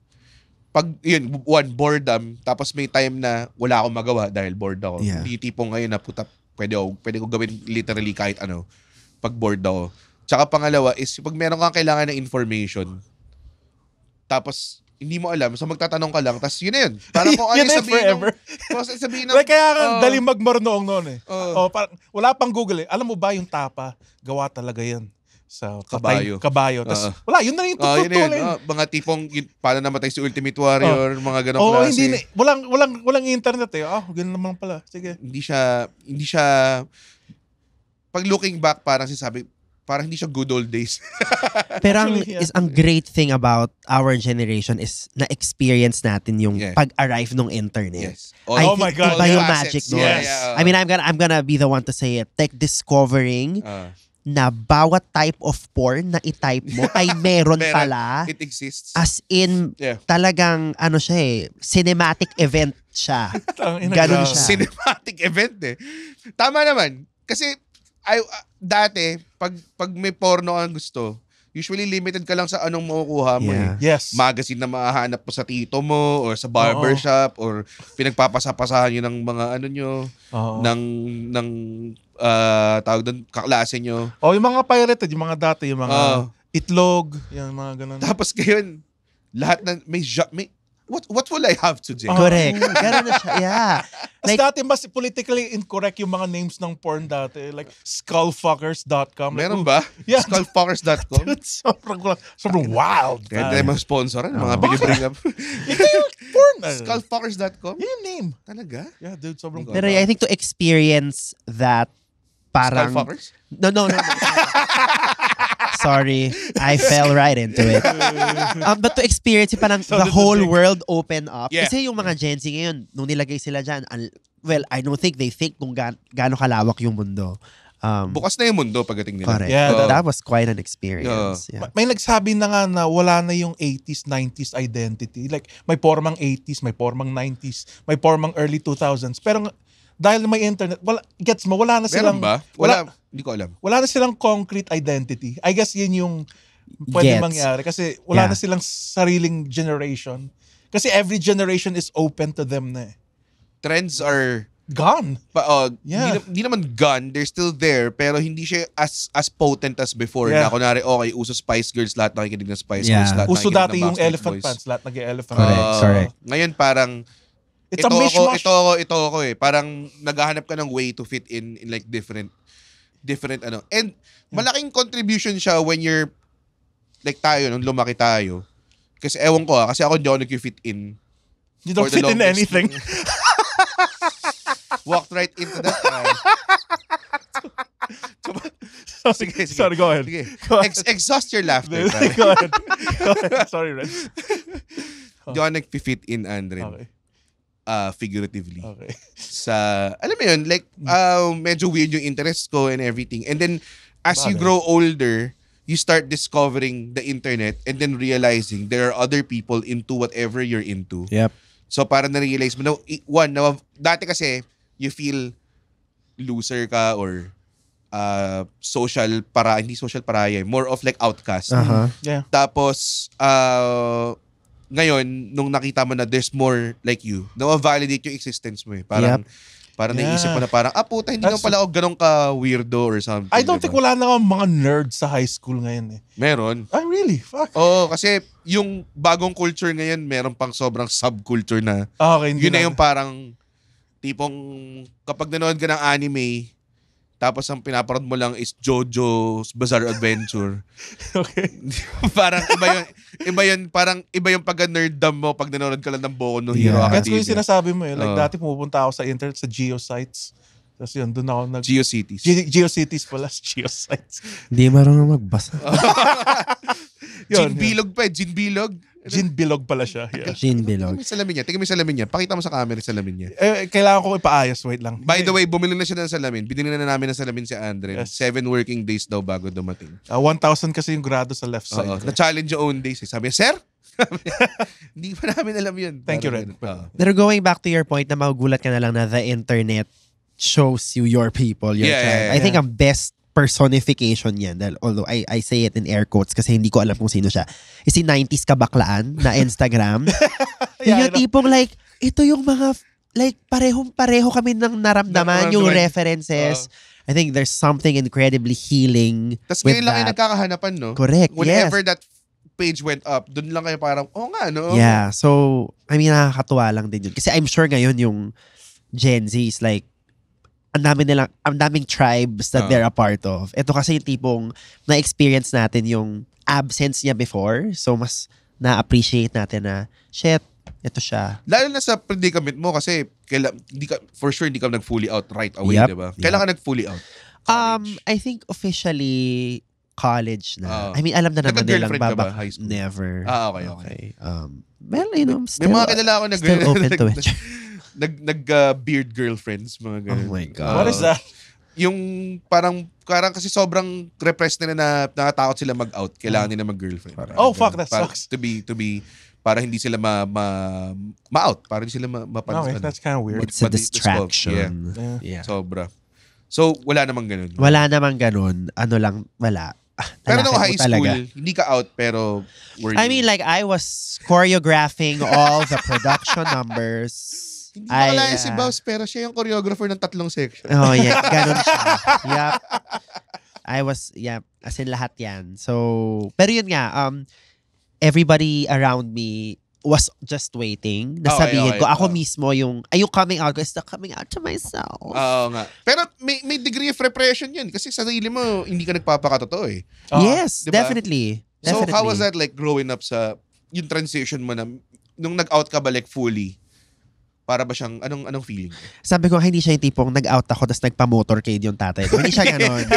pag yun one boredom tapos may time na wala akong magawa dahil bored ako. Yeah. Hindi tipo ngayon na puta pwede ko pwede ko gawin literally kahit ano pag bored ako. Tsaka pangalawa is pag meron kang kailangan ng information tapos hindi mo alam. So magtatanong ka lang. Tapos yun na yun. Parang ano kung ano yung sabihin forever. ng... sabihin ng... like, kaya ka uh, oh. daling magmarnoong noon eh. Uh, oh, parang, wala pang Google eh. Alam mo ba yung tapa? Gawa talaga yan sa kabayo. Patay, kabayo. Tapos, uh, wala, yun na yung tututulin. Uh, yun, yun. Uh, mga tipong, yun, paano namatay si Ultimate Warrior, uh, mga ganong oh, klase. hindi, walang, walang, walang internet eh. oh, ganun naman pala. Sige. Hindi siya, hindi siya, pag looking back, parang sinasabi, parang hindi siya good old days. Pero ang, is, ang great thing about our generation is na-experience natin yung yeah. pag-arrive ng internet. Yes. All, I oh my God. Iba yung magic yes. Yeah, yeah, uh, I mean, uh-huh. I'm gonna, I'm gonna be the one to say it. Like, discovering uh na bawat type of porn na i-type mo ay meron, meron pala. It exists. As in, yeah. talagang ano siya eh, cinematic event siya. Ganun siya. Cinematic event eh. Tama naman. Kasi, ay, uh, dati, pag, pag may porno ang gusto, usually limited ka lang sa anong makukuha mo. Eh. Yeah. Yes. Magazine na mahahanap mo sa tito mo or sa barbershop Oo. or pinagpapasapasahan niyo ng mga ano niyo Oo. ng ng uh, tawag doon kaklase niyo. Oh, yung mga pirated, yung mga dati, yung mga Oo. itlog, yung mga ganun. Tapos ngayon, lahat na may, may what what will I have to do? Ah. Correct. Ganun na siya. Yeah. Like, As dati, mas politically incorrect yung mga names ng porn dati. Like, skullfuckers.com. Like, ba? Yeah. Skullfuckers.com? sobrang, sobrang wild. Kaya tayo mga sponsor. Ano, mga ah. bring up. Ito yung porn. Eh. Skullfuckers.com? Yan yung name. Talaga? Yeah, dude. Sobrang Pero I think to experience that parang... Skullfuckers? No, no, no. no sorry, I fell right into it. um, but to experience, parang so the whole the world open up. Yeah. Kasi yung mga Gen Z ngayon, nung nilagay sila dyan, well, I don't think they think kung ga- gaano kalawak yung mundo. Um, Bukas na yung mundo pagdating nila. Correct. Yeah, uh, that was quite an experience. Uh, yeah. May nagsabi na nga na wala na yung 80s, 90s identity. Like, may pormang 80s, may pormang 90s, may pormang early 2000s. Pero dahil may internet, wala, gets mo, wala na silang... Meron ba? Wala, wala hindi ko alam. Wala na silang concrete identity. I guess yun yung pwede Gets. mangyari kasi wala yeah. na silang sariling generation. Kasi every generation is open to them na eh. Trends are gone. But uh, oh, yeah. Hindi, hindi naman gone, they're still there pero hindi siya as as potent as before. Yeah. Na kunwari okay, uso Spice Girls lahat nakikinig ng Spice yeah. Girls lahat. Uso dati yung Elephant Boys. Pants, lahat nag-elephant. Uh, correct, correct. Ngayon parang It's ito a Ako, ito ako, ito ako eh. Parang naghahanap ka ng way to fit in, in like different different ano. And malaking contribution siya when you're like tayo nung lumaki tayo. Kasi ewan ko ha, ah, kasi ako hindi ako nag-fit in. You don't fit in anything. Walked right into that. Uh, sige, sige. Sorry, go ahead. Sige. Go ahead. Ex- exhaust your laughter. go, ahead. go ahead. Sorry, Ren. Hindi ako nag-fit in, Andre. Okay uh, figuratively. Okay. Sa, alam mo yun, like, uh, medyo weird yung interest ko and everything. And then, as Bagay. you grow older, you start discovering the internet and then realizing there are other people into whatever you're into. Yep. So, parang na-realize mo, na, one, na, dati kasi, you feel loser ka or uh, social para hindi social paraya, more of like outcast uh-huh. yeah. tapos uh, ngayon, nung nakita mo na there's more like you, nawa-validate yung existence mo eh. Parang, yep. Parang yeah. naisip ko na parang, ah puta, hindi naman pala ako ganun ka-weirdo or something. I don't diba? think wala na akong mga nerd sa high school ngayon eh. Meron. Ah, really? Fuck. Oo, oh, kasi yung bagong culture ngayon, meron pang sobrang subculture na. Ah, okay, yun na, na yung parang tipong kapag nanood ka ng anime, tapos ang pinaparod mo lang is Jojo's Bizarre Adventure. okay. parang iba yun, iba yun, parang iba yung pag nerddom mo pag nanonood ka lang ng Boku no Hero yeah. Academia. That's what yung sinasabi mo eh. Like uh, dati pumupunta ako sa internet sa geosites. Tapos yun, doon ako nag... Geocities. Ge- Geocities pala, geosites. Hindi marunong magbasa. yun, Ginbilog pa eh, Ginbilog. Jean Bilog pala siya. Yeah. Jean Bilog. Tingin mo yung salamin niya. Tingin mo yung salamin niya. Pakita mo sa camera yung salamin niya. Eh, eh, kailangan ko ipaayos. Wait lang. By the way, bumili na siya ng salamin. Binili na namin ng salamin si Andre. Yes. Seven working days daw bago dumating. Uh, ah, 1,000 kasi yung grado sa left side. Oo, ko. na-challenge yung own days. Eh. Sabi niya, Sir, hindi pa namin alam yun. Thank Para you, Red. Uh, Pero going back to your point na magugulat ka na lang na the internet shows you your people, your yeah, tribe. Yeah, yeah, I think ang best personification yan. Dahil, although I, I say it in air quotes kasi hindi ko alam kung sino siya. Is si 90s kabaklaan na Instagram. yeah, yung tipong like, ito yung mga, like parehong-pareho kami nang naramdaman, yung references. Uh, I think there's something incredibly healing Tapos with ngayon lang kayo nagkakahanapan, no? Correct, Whenever yes. that page went up, dun lang kayo parang, oh nga, no? Yeah, so, I mean, nakakatuwa lang din yun. Kasi I'm sure ngayon yung Gen Z is like, ang dami nilang, ang daming tribes that uh. they're a part of. Ito kasi yung tipong na-experience natin yung absence niya before. So, mas na-appreciate natin na, shit, ito siya. Lalo na sa predicament mo kasi kaila, di ka, for sure hindi ka nag-fully out right away, yep, di ba? Kailangan yep. nag-fully out. Um, college. Um, I think officially college na. Uh, I mean, alam na naman nilang babak. Ba, high school? Never. Ah, okay, okay. okay. Um, well, you know, I'm still, May mga kilala ako na still open to it. nag nag uh, beard girlfriends mga oh ganun. Oh my god. What is that? Yung parang parang kasi sobrang repressed nila na natakot sila mag-out. Kailangan mm. nila mag-girlfriend. Oh, fuck, that para, sucks. To be, to be, para hindi sila ma, ma, ma-out. Para hindi sila ma, mapansin. No, that's kind of ano, weird. It's a distraction. Yeah. Yeah. yeah. Sobra. So, wala namang ganun. Wala namang ganun. Ano lang, wala. Pero nung high school, hindi ka out pero were you? I mean like I was choreographing all the production numbers hindi ko Ay, kalayan si ah. pero siya yung choreographer ng tatlong section. Oh, yeah. Ganun siya. yep. I was, yeah. As in lahat yan. So, pero yun nga, um, everybody around me was just waiting. Nasabihin okay, okay, ko, ako oh. mismo yung, ay yung coming out ko is the coming out to myself. Oo nga. Pero may, may degree of repression yun kasi sa sarili mo, hindi ka nagpapakatotoo eh. Uh, yes, diba? definitely. definitely. So how was that like growing up sa, yung transition mo na, nung nag-out ka balik fully, para ba siyang, anong, anong feeling? Sabi ko, ah, hindi siya yung tipong nag-out ako tapos nagpa-motorcade motor yung tatay ko. Hindi siya ganon.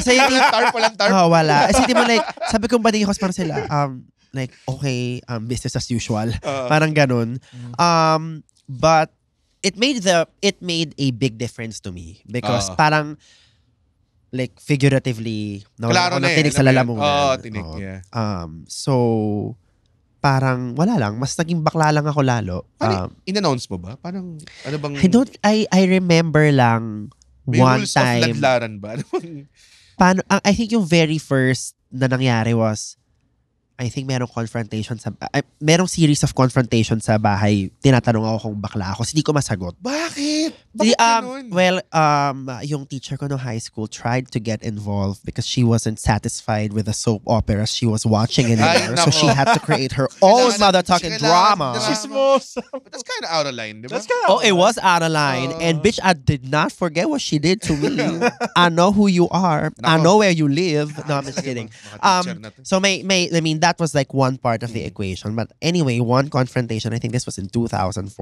Isa yung tipo, tarp, walang tarp. oh, wala. Isa tipo like, sabi ko, ba't ko parang sila, um, like, okay, um, business as usual. Uh, parang ganun. Mm. Um, but, it made the, it made a big difference to me. Because uh, parang, like, figuratively, no, Klaro na, na tinig eh, sa lalamunan. Oo, oh, tinig, oh. yeah. Um, so, parang wala lang, mas naging bakla lang ako lalo. Parang, um, in-announce mo ba? Parang, ano bang... I don't, I, I remember lang May one rules time. May of laglaran ba? Ano paano, I think yung very first na nangyari was, I think merong confrontation sa ay, merong series of confrontation sa bahay. Tinatanong ako kung bakla ako, hindi ko masagot. Bakit? Bakit um, well, um, yung teacher ko no high school tried to get involved because she wasn't satisfied with the soap operas she was watching in anymore. so she had to create her own mother talking drama. That's kind of out of line, That's kind of Oh, it was out of line. Uh, and bitch, I did not forget what she did to me. I know who you are. Nako. I know where you live. No, I'm just kidding. Um, so may, may, I mean, that that was like one part of the mm. equation. But anyway, one confrontation, I think this was in 2004.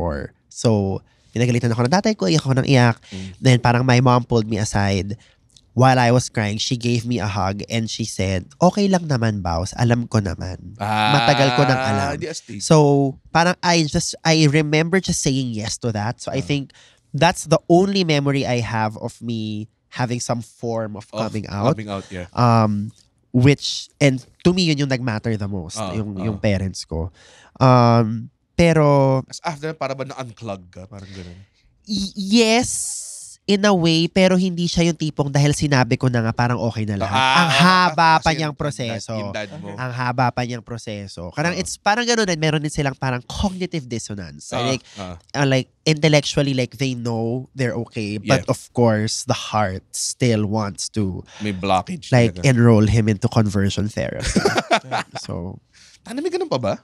So, pinagalitan ako ng tatay ko, iyak ako ng iyak. Mm. Then parang my mom pulled me aside. While I was crying, she gave me a hug and she said, okay lang naman, Baus. Alam ko naman. Ah, Matagal ko nang ah, alam. So, parang I just, I remember just saying yes to that. So, uh. I ah. think that's the only memory I have of me having some form of, of coming out. Coming out, yeah. Um, which and to me yun yung nagmatter the most uh, yung uh. yung parents ko um pero As after para ba na unclog ka parang ganoon yes in a way, pero hindi siya yung tipong dahil sinabi ko na nga parang okay na lang. Ah, ang haba ah, ah pa niyang proseso. Yung dad, yung dad ang haba pa niyang proseso. Karang uh it's parang ganoon din meron din silang parang cognitive dissonance. uh Like uh Uh, like intellectually like they know they're okay, but yeah. of course the heart still wants to may blockage like talaga. enroll him into conversion therapy. so, Tanami ganun pa ba?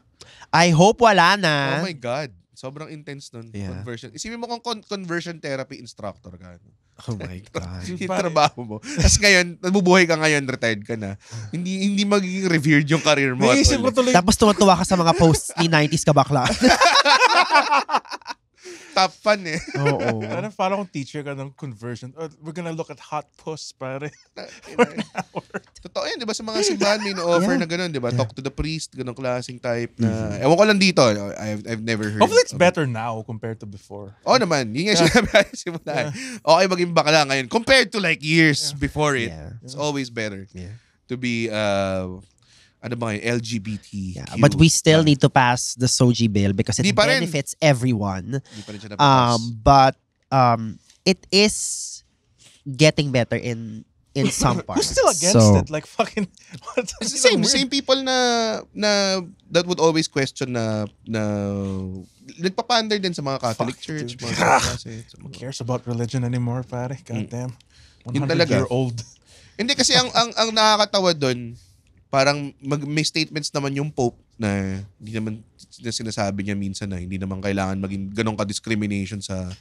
I hope wala na. Oh my God. Sobrang intense nun. Yeah. Conversion. Isipin mo kung con- conversion therapy instructor ka. Oh my God. yung trabaho mo. Tapos ngayon, nabubuhay ka ngayon, retired ka na. Hindi hindi magiging revered yung career mo. Tapos tuwatuwa ka sa mga posts ni 90s ka bakla. Top fan eh. Oo. Parang parang kung teacher ka ng conversion. Oh, we're gonna look at hot puss, pare. Eh, For eh. Totoo yan, di ba? Sa mga simbahan may no-offer yeah. na gano'n, di ba? Yeah. Talk to the priest, gano'ng klaseng type na... Mm-hmm. Ewan ko lang dito. I've, I've never heard. Hopefully it's better now compared to before. Oo oh, naman. Yun nga siya sinabi natin simula. Yeah. Okay, maging bakla ngayon. Compared to like years yeah. before it. Yeah. It's always better. Yeah. To be... Uh, ano ba yun, LGBTQ. Yeah, but we still yeah. need to pass the SOGI bill because it benefits everyone. Um, but um, it is getting better in in some parts. We're still against so, it. Like fucking. What, same same people na na that would always question na na nagpapander din sa mga Catholic Fuck, Church. Mga kasi, so, Who cares about religion anymore, pare? God damn. 100 year old. Hindi kasi ang ang ang nakakatawa doon parang mag, may statements naman yung Pope na hindi naman na sinasabi niya minsan na hindi naman kailangan maging ganun ka-discrimination sa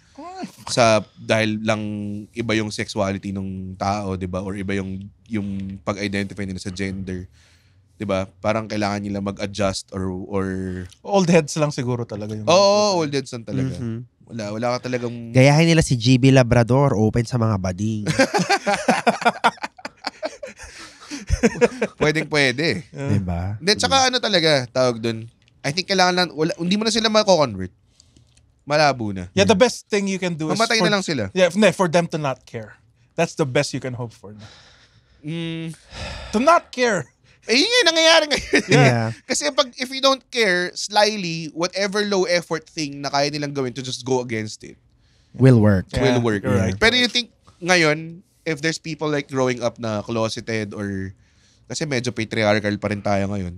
sa dahil lang iba yung sexuality ng tao, 'di ba? Or iba yung yung pag-identify nila sa gender. 'di ba? Parang kailangan nila mag-adjust or or old heads lang siguro talaga yung Oo, oh, old heads lang talaga. Mm-hmm. Wala wala ka talagang Gayahin nila si GB Labrador open sa mga bading. Pwedeng pwede. Uh, diba? Then, saka ano talaga, tawag dun, I think kailangan lang, wala, hindi mo na sila mako-convert. Malabo na. Yeah, the best thing you can do Mamatay is... Mamatay na lang sila. Yeah, for them to not care. That's the best you can hope for. Mm. To not care. Eh, yun yung nangyayari ngayon. Yeah. yeah. Kasi pag, if you don't care, slyly, whatever low effort thing na kaya nilang gawin to just go against it. Will work. Yeah, will work. Yeah. Right. Pero you think, ngayon, if there's people like growing up na closeted or kasi medyo patriarchal pa rin tayo ngayon,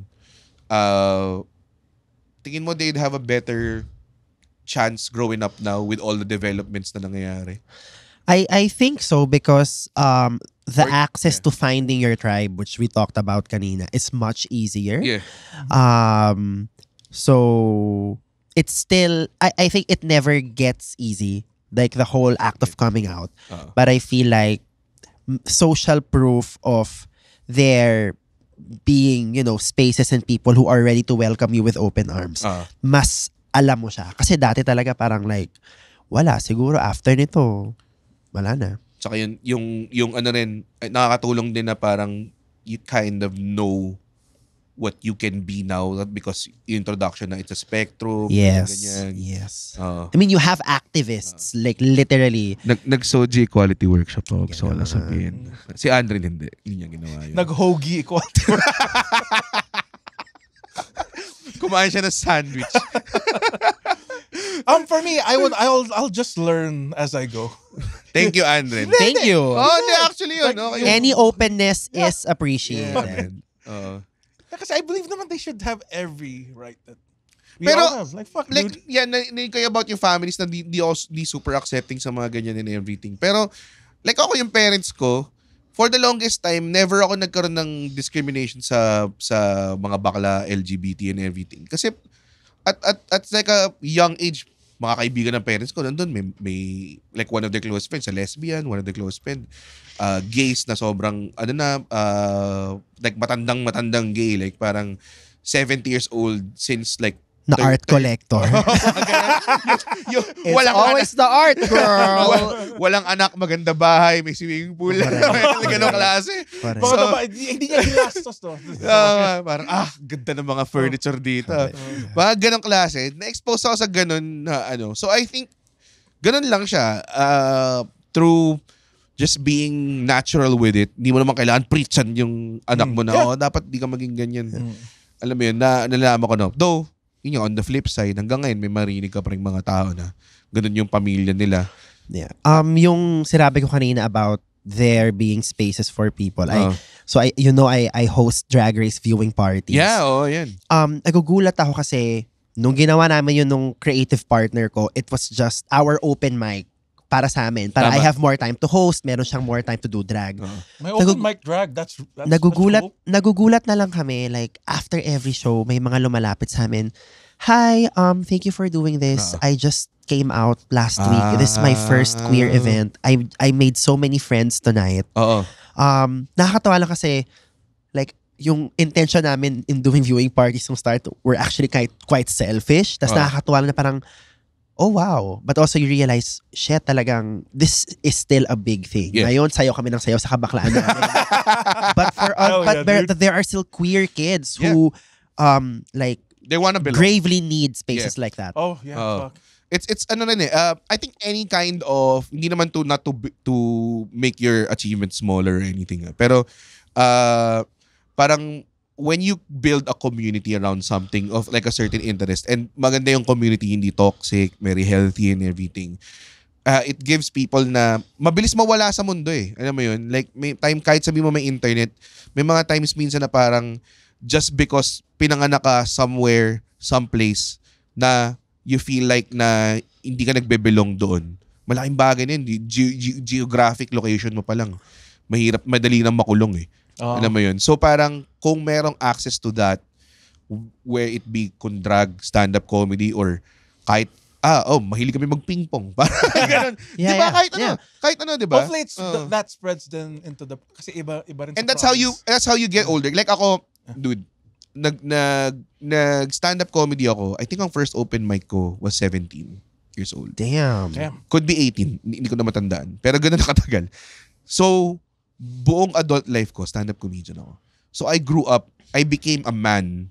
uh, tingin mo they'd have a better chance growing up now with all the developments na nangyayari? I I think so because um the Or, access yeah. to finding your tribe which we talked about kanina is much easier. Yeah. Um so it's still I I think it never gets easy like the whole act of coming out. Uh-huh. But I feel like social proof of there being, you know, spaces and people who are ready to welcome you with open arms. Uh-huh. Mas alam mo siya. Kasi dati talaga parang like, wala, siguro after nito, wala na. Tsaka yun, yung, yung ano rin, nakakatulong din na parang you kind of know what you can be now not because introduction ng it's a spectrum yes yes uh, I mean you have activists uh, like literally nag nag soji equality workshop ako gusto ko lang sabihin si Andre hindi yun yung ginawa yun nag hoagie equality kumain siya ng sandwich um for me I would I'll I'll just learn as I go. Thank you Andre. Thank you. Oh, yeah. actually yun. Like, okay. Any openness yeah. is appreciated. Yeah. Uh, Eh, kasi I believe naman they should have every right that We Pero, all have. Like, fuck, like, dude. yeah, na, kayo about yung families na di, di, di super accepting sa mga ganyan and everything. Pero, like ako yung parents ko, for the longest time, never ako nagkaroon ng discrimination sa sa mga bakla, LGBT and everything. Kasi, at, at, at like a young age, mga kaibigan ng parents ko nandun may, may like one of their close friends a lesbian one of their close friend uh, gays na sobrang ano na uh, like matandang matandang gay like parang 70 years old since like na Third art collector. Oh, yung, It's walang always anak. the art, girl. Wal, walang anak, maganda bahay, may swimming pool. Ganong klase. Pare. So, hindi niya ginastos to. uh, ah, parang, ah, ganda ng mga furniture dito. Mga ganun klase. Na-expose ako sa ganun na ano. So I think, ganun lang siya. Uh, through just being natural with it, hindi mo naman kailangan preachan yung anak mo na, oh, dapat di ka maging ganyan. Mm. Alam mo yun, na, nalaman ko no. Though, yun on the flip side, hanggang ngayon may marinig ka pa rin mga tao na ganun yung pamilya nila. Yeah. Um, yung sinabi ko kanina about there being spaces for people. Uh. I, ah. so I you know I I host drag race viewing parties. Yeah, oh, yan. Um nagugulat ako kasi nung ginawa namin yun nung creative partner ko, it was just our open mic para sa amin. Para Tama. I have more time to host, meron siyang more time to do drag. Uh, may open Nagug- mic drag, that's, that's nagugulat, that's nagugulat na lang kami, like after every show, may mga lumalapit sa amin. Hi, um, thank you for doing this. Uh, I just came out last uh, week. This is my ah. first queer event. I I made so many friends tonight. Oo. Um, nakakatawa lang kasi, like, yung intention namin in doing viewing parties from start were actually quite, quite selfish. Tapos uh. Ah. nakakatuwa na parang oh wow. But also you realize, shit talagang, this is still a big thing. Yes. Ngayon, sayo kami ng sayo sa kabaklaan namin. but for us, oh, but yeah, there, there are still queer kids yeah. who, um, like, they want to gravely need spaces yeah. like that. Oh, yeah, uh, fuck. It's it's ano rin eh. Uh, I think any kind of hindi naman to not to to make your achievement smaller or anything. Ah. Pero uh, parang when you build a community around something of like a certain interest and maganda yung community hindi toxic very healthy and everything uh, it gives people na mabilis mawala sa mundo eh alam mo yun like may time kahit sabi mo may internet may mga times minsan na parang just because pinanganak ka somewhere someplace na you feel like na hindi ka nagbebelong doon malaking bagay na yun ge- ge- geographic location mo pa lang mahirap madali nang makulong eh Uh-huh. Alam mo yun? So parang kung merong access to that, where it be kung drag, stand-up comedy, or kahit ah, oh, mahilig kami mag-ping-pong. Parang ganun. yeah, diba? Yeah, kahit ano. Yeah. Kahit ano, diba? Of late, uh, th- that spreads then into the, kasi iba, iba rin And that's promise. how you, that's how you get mm. older. Like ako, dude, nag, nag, nag stand-up comedy ako. I think ang first open mic ko was 17 years old. Damn. Damn. Could be 18. Hindi, hindi ko na matandaan. Pero ganun nakatagal. So, buong adult life ko, stand-up comedian ako. So I grew up, I became a man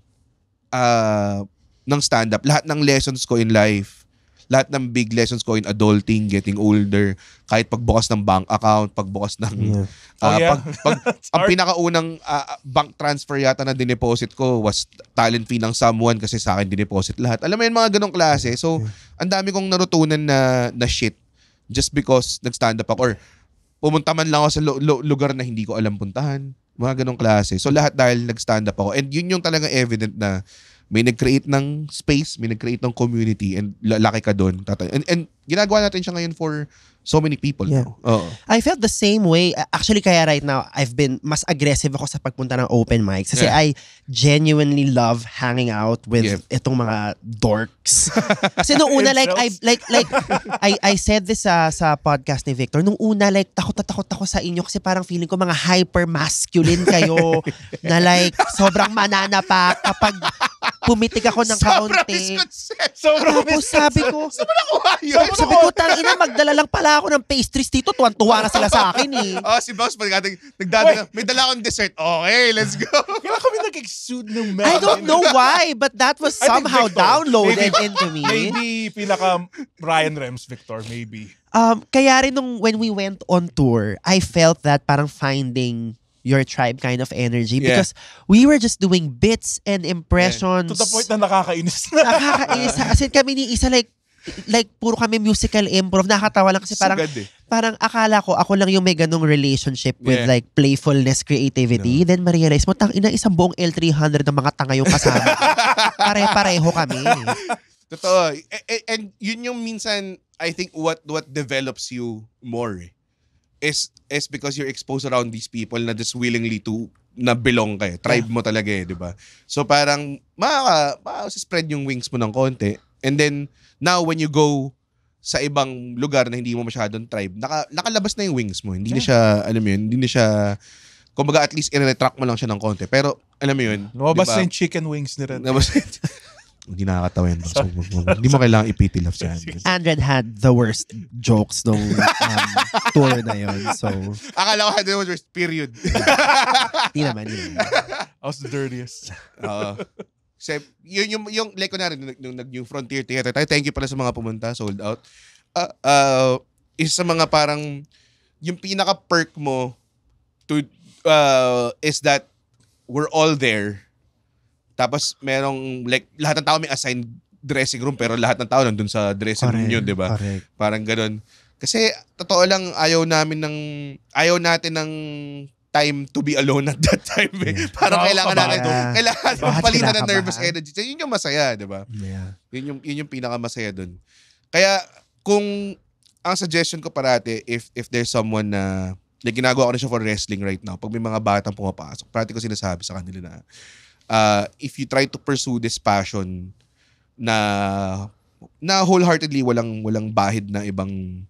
uh, ng stand-up. Lahat ng lessons ko in life, lahat ng big lessons ko in adulting, getting older, kahit pagbukas ng bank account, pagbukas ng... Yeah. Uh, oh, yeah. pag, pag, ang pinakaunang uh, bank transfer yata na dineposit ko was talent fee ng someone kasi sa akin dineposit lahat. Alam mo yun, mga ganong klase. So, ang dami kong narutunan na, na shit just because nag-stand up ako or pumunta man lang ako sa lo- lo- lugar na hindi ko alam puntahan. Mga ganong klase. So lahat dahil nag-stand up ako. And yun yung talaga evident na may nag-create ng space, may nag-create ng community and l- laki ka doon. And, and ginagawa natin siya ngayon for so many people yeah. now. Oo. I felt the same way. Actually, kaya right now, I've been, mas aggressive ako sa pagpunta ng open mics. Kasi yeah. I genuinely love hanging out with yeah. itong mga dorks. kasi nung una, like, I, like, like, I, I said this sa, sa podcast ni Victor, nung una, like, takot na takot ako sa inyo kasi parang feeling ko mga hyper-masculine kayo na like, sobrang mananapa kapag pumitig ako ng Sobra kaunti. Sobrang Ako sabi ko, Saan mo nakuha sabi, ko, tang ina, magdala lang pala ako ng pastries dito. Tuwan-tuwa na sila sa akin eh. Oh, si Boss, pag nagdadala, may dala akong dessert. Okay, let's go. Kailan kami nag-exude ng mel? I don't know why, but that was somehow Victor. downloaded Maybe- into me. Maybe pinaka Ryan Rems Victor, maybe. Um, kaya rin nung when we went on tour, I felt that parang finding your tribe kind of energy yeah. because we were just doing bits and impressions. Yeah. To the point na nakakainis. nakakainis. Kasi kami ni Isa like, like puro kami musical improv. Nakatawa lang kasi parang, Sugad, eh. parang akala ko ako lang yung may ganong relationship with yeah. like playfulness, creativity. No. Then ma-realize mo, tang ina isang buong L300 ng mga tanga yung kasama. Pare-pareho kami. Totoo. And, eh, eh, and yun yung minsan, I think what what develops you more. Eh is is because you're exposed around these people na just willingly to na belong ka eh. Tribe mo talaga eh, di ba? So parang maka, maka spread yung wings mo ng konti. And then now when you go sa ibang lugar na hindi mo masyadong tribe, naka, nakalabas na yung wings mo. Hindi yeah. na siya, alam mo yun, hindi na siya, kumbaga at least i-retract mo lang siya ng konti. Pero alam mo yun, lumabas diba? na yung chicken wings ni Red. Lumabas Hindi nakakatawa yun. So, hindi mo kailangang ipitilaf si Andred. Andred had the worst jokes nung um, tour na yun. So, Akala ko had the worst period. Hindi naman yun. I was the dirtiest. Uh, Kasi, yun yung, yung like ko na rin, nung nag-New Frontier Theater tayo, thank you pala sa mga pumunta, sold out. Uh, uh, isa sa mga parang, yung pinaka-perk mo to, uh, is that we're all there tapos merong like lahat ng tao may assigned dressing room pero lahat ng tao nandun sa dressing correct, room yun, 'di ba? Parang ganoon. Kasi totoo lang ayaw namin ng ayaw natin ng time to be alone at that time. Eh. Yeah. Parang oh, kailangan natin, yeah. kailangan oh, palitan ng nervous energy. So, yun yung masaya, di ba? Yeah. Yun yung, yun yung pinakamasaya dun. Kaya, kung, ang suggestion ko parati, if, if there's someone na, like ginagawa ko na siya for wrestling right now, pag may mga batang pumapasok, parati ko sinasabi sa kanila na, uh, if you try to pursue this passion na na wholeheartedly walang walang bahid na ibang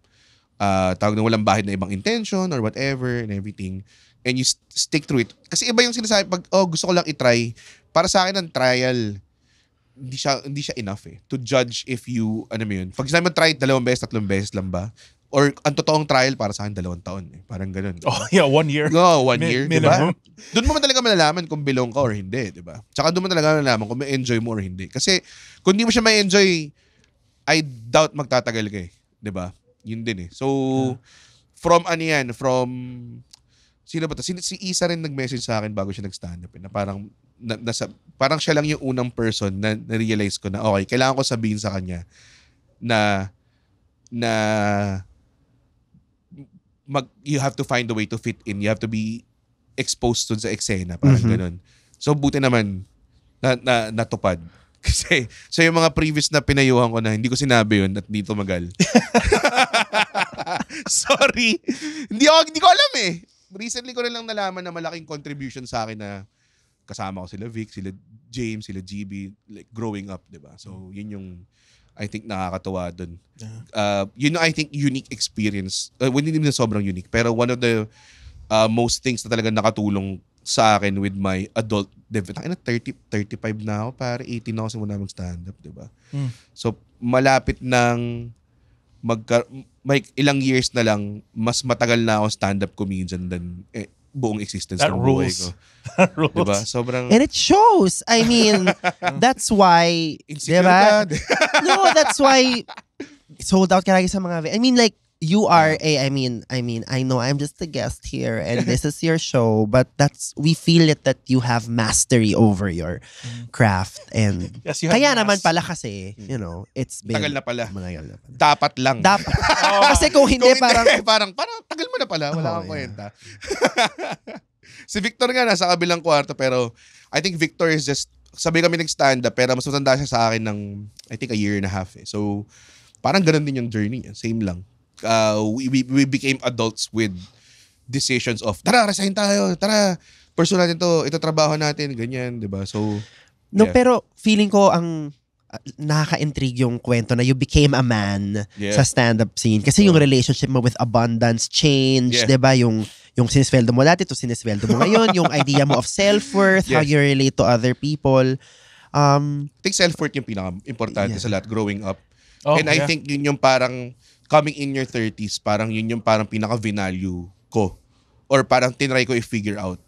uh, tawag na walang bahid na ibang intention or whatever and everything and you st- stick through it kasi iba yung sinasabi pag oh gusto ko lang i-try para sa akin ang trial hindi siya hindi siya enough eh to judge if you ano mo yun pag sinabi mo try it dalawang beses tatlong beses lang ba or ang totoong trial para sa akin dalawang taon eh. Parang ganun. Oh yeah, one year. No, one Mi- year. Minimum. Diba? Doon mo man talaga malalaman kung belong ka or hindi, di ba? Tsaka doon mo talaga malalaman kung may enjoy mo or hindi. Kasi kung hindi mo siya ma-enjoy, I doubt magtatagal ka eh. Di ba? Yun din eh. So, hmm. from ano yan, from, sino ba to? Si, si Isa rin nag-message sa akin bago siya nag-stand up eh, na parang, na, nasa, parang siya lang yung unang person na na-realize ko na, okay, kailangan ko sabihin sa kanya na, na, mag you have to find a way to fit in. You have to be exposed to sa eksena, parang mm-hmm. ganun. So buti naman na, na natupad. Kasi so yung mga previous na pinayuhan ko na hindi ko sinabi yun at dito magal. Sorry. Hindi ako, hindi ko alam eh. Recently ko na lang nalaman na malaking contribution sa akin na kasama ko sila Vic, sila James, sila GB like growing up, 'di ba? So yun yung I think nakakatawa dun. Uh-huh. Uh, you know, I think unique experience. Uh, well, hindi naman sobrang unique. Pero one of the uh, most things na talaga nakatulong sa akin with my adult development. Na 30, 35 na ako, pare. 18 na ako simula mag-stand-up, di ba? Mm. So, malapit ng magka, may ilang years na lang, mas matagal na ako stand-up comedian than eh, buong existence that ng rules. buhay ko. that rules. Diba? Sobrang... And it shows. I mean, that's why... Insecure diba? no, that's why it's sold out karagi sa mga... I mean like, you are a i mean i mean i know i'm just a guest here and this is your show but that's we feel it that you have mastery over your mm-hmm. craft and yes, you kaya mas. naman pala kasi mm. you know it's been tagal na pala matagal na pala dapat lang dapat oh, kasi kung hindi, kung parang, hindi parang parang tagal mo na pala wala oh, kang kwenta si Victor nga nasa kabilang kwarto pero I think Victor is just sabi kami nag-stand up pero mas matanda siya sa akin ng I think a year and a half eh. so parang ganun din yung journey same lang uh, we, we, became adults with decisions of, tara, resign tayo, tara, personal natin to, ito trabaho natin, ganyan, di ba? So, No, yeah. pero feeling ko ang ah, nakaka-intrigue yung kwento na you became a man yeah. sa stand-up scene. Kasi yung oh. relationship mo with abundance, change, yeah. di ba? Yung, yung sinisweldo mo dati to sinisweldo mo ngayon, yung idea mo of self-worth, yes. how you relate to other people. Um, I think self-worth yung pinaka-importante yeah. sa lahat growing up. Oh, And yeah. I think yun yung parang coming in your 30s, parang yun yung parang pinaka-value ko. Or parang tinry ko i-figure out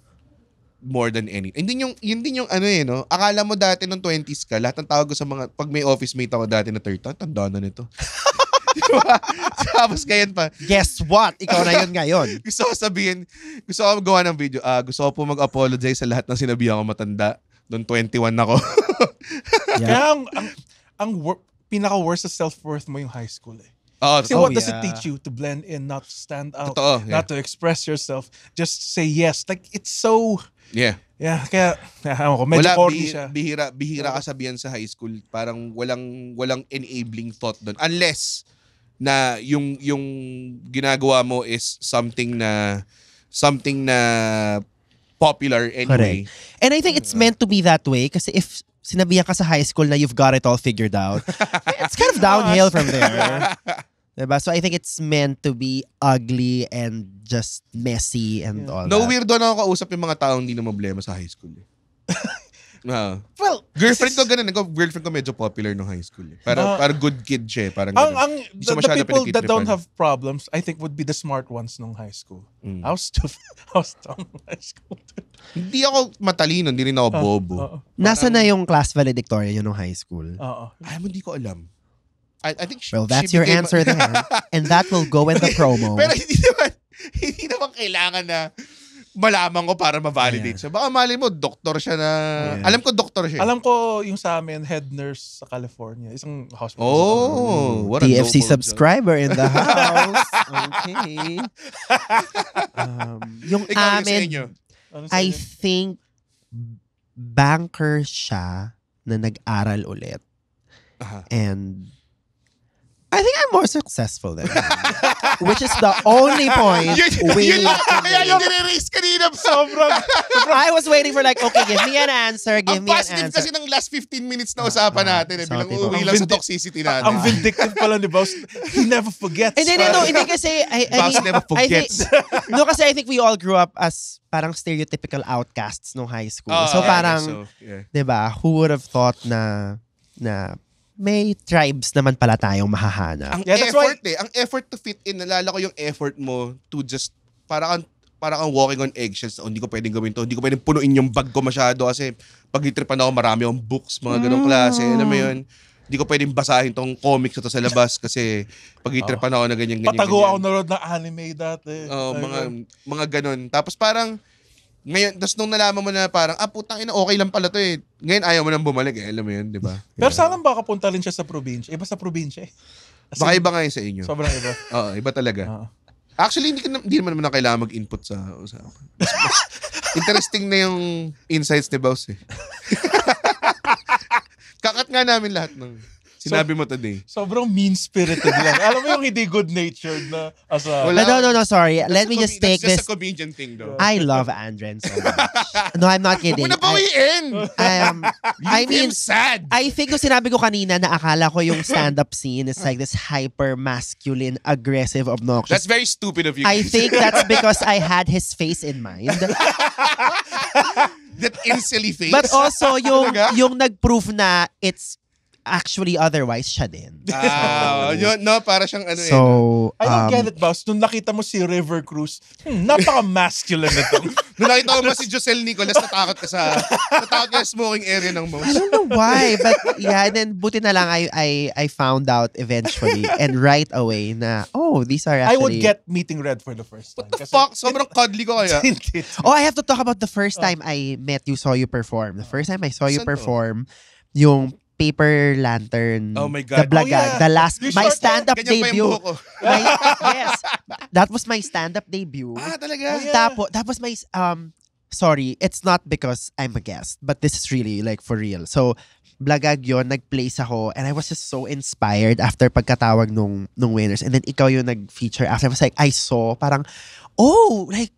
more than any. And din yung, yun din yung ano eh, no? Akala mo dati nung 20s ka, lahat ng tawag ko sa mga, pag may office mate ako dati na 30, tanda na nito. Tapos ganyan pa. Guess what? Ikaw na yun ngayon. gusto ko sabihin, gusto ko gawa ng video, uh, gusto ko po mag-apologize sa lahat ng sinabi ko matanda. Noong 21 ako. yeah. Kaya ang, ang, ang wor- pinaka-worst sa self-worth mo yung high school eh. Oh, Kasi oh, what does it teach you to blend in, not stand out, Totoo, yeah. not to express yourself, just say yes. Like it's so Yeah. Yeah, kaya ako, medyo Wala, corny bihi, siya. Bihira, bihira ka sabihan sa high school, parang walang walang enabling thought doon unless na yung yung ginagawa mo is something na something na popular anyway. Correct. And I think it's hmm. meant to be that way kasi if sinabihan ka sa high school na you've got it all figured out, it's kind of downhill from there. Diba? So I think it's meant to be ugly and just messy and yeah. all No that. weirdo na ako kausap yung mga taong hindi na problema sa high school. Eh. Uh, well, girlfriend ko ganun. Ako, girlfriend ko medyo popular no high school. Eh. Para, uh, para good kid siya. Eh. Parang ang, ang, the, the people that don't have problems, I think would be the smart ones nung high school. Mm. I was tough. I was dumb high school. hindi ako matalino. Hindi rin ako ah, bobo. Uh, ah, uh, Nasaan na yung class valedictorian yun nung high school? Oo. Uh, uh. Ay, hindi ko alam. I, I think she, Well, that's she your answer there. and that will go in the promo. Pero hindi naman, hindi naman kailangan na malaman ko para ma-validate siya. Baka mali mo, doktor siya na... Ayan. Alam ko doktor siya. Eh. Alam ko yung sa amin, head nurse sa California. Isang hospital. Oh, hmm. what a TFC local subscriber in the house. okay. um, yung Ikaw amin, yung ano I think banker siya na nag-aral ulit. Aha. And I think I'm more successful than him. which is the only point we I was waiting for like okay give me an answer give me an answer kasi ng last 15 minutes na usapan ah, ah. natin eh, so, bilang diba? uuwi lang sa toxicity natin ang vindictive pala ni Boss he never forgets hindi eh, no, no hindi kasi I, I Boss never forgets no kasi I think we all grew up as parang stereotypical outcasts no high school so ah, parang di ba, who would have thought na na may tribes naman pala tayong mahahanap. Ang yeah, effort why... eh. Ang effort to fit in. Nalala ko yung effort mo to just, parang, parang walking on eggshells. Oh, hindi ko pwedeng gawin to. Hindi ko pwedeng punuin yung bag ko masyado kasi pag nitripan ako, marami akong books, mga ganong mm. klase. Alam mo yun? Hindi ko pwedeng basahin tong comics na to sa labas kasi pag nitripan oh. Ah. ako na ganyan, ganyan, Patago ganyan. ako nanood ng anime dati. oh, mga, mga ganon. Tapos parang, ngayon, tapos nung nalaman mo na parang, ah putang ina, okay lang pala to eh. Ngayon ayaw mo nang bumalik eh, alam mo yun, di ba? Pero sana baka punta rin siya sa probinsya. Iba sa probinsya eh. As Baka iba nga yun sa inyo. Sobrang iba. Oo, iba talaga. Oo. Actually, hindi, ka hindi naman naman na kailangan mag-input sa usap. interesting na yung insights ni Boss eh. Kakat nga namin lahat ng... Sinabi so, mo today. Sobrang mean-spirited lang. Alam mo yung hindi good-natured na asawa. Wala. No, no, no, sorry. That's Let me just take that's this. That's a comedian thing though. I love Andren so much. no, I'm not kidding. Huwag mo na bawiin! Um, I mean, sad. I think yung sinabi ko kanina na akala ko yung stand-up scene is like this hyper-masculine, aggressive, obnoxious. That's very stupid of you. I think that's because I had his face in mind. that insilly face. But also, yung, yung nag-proof na it's actually otherwise siya din. Ah, so, yun, no, para siyang ano so, eh. No? I don't um, get it, boss. Nung nakita mo si River Cruz, hmm, napaka-masculine na to. Nung nakita mo si Jocelyn Nicolas, natakot ka sa, natakot ka sa smoking area ng most. I don't know why, but yeah, and then buti na lang I, I, I found out eventually and right away na, oh, these are actually... I would get meeting red for the first time. What the kasi, fuck? Sobrang cuddly ko kaya. oh, I have to talk about the first oh. time I met you, saw you perform. The first time I saw you perform, yung paper lantern. Oh my God. The oh, Blaga. Oh, yeah. The last, You're my stand-up debut. my, yes. That was my stand-up debut. Ah, talaga? Oh, yeah. Tapo, that was my, um, sorry, it's not because I'm a guest, but this is really like for real. So, blagag yon nag-place ako, and I was just so inspired after pagkatawag nung, nung winners. And then ikaw yung nag-feature after. I was like, I saw, parang, oh, like,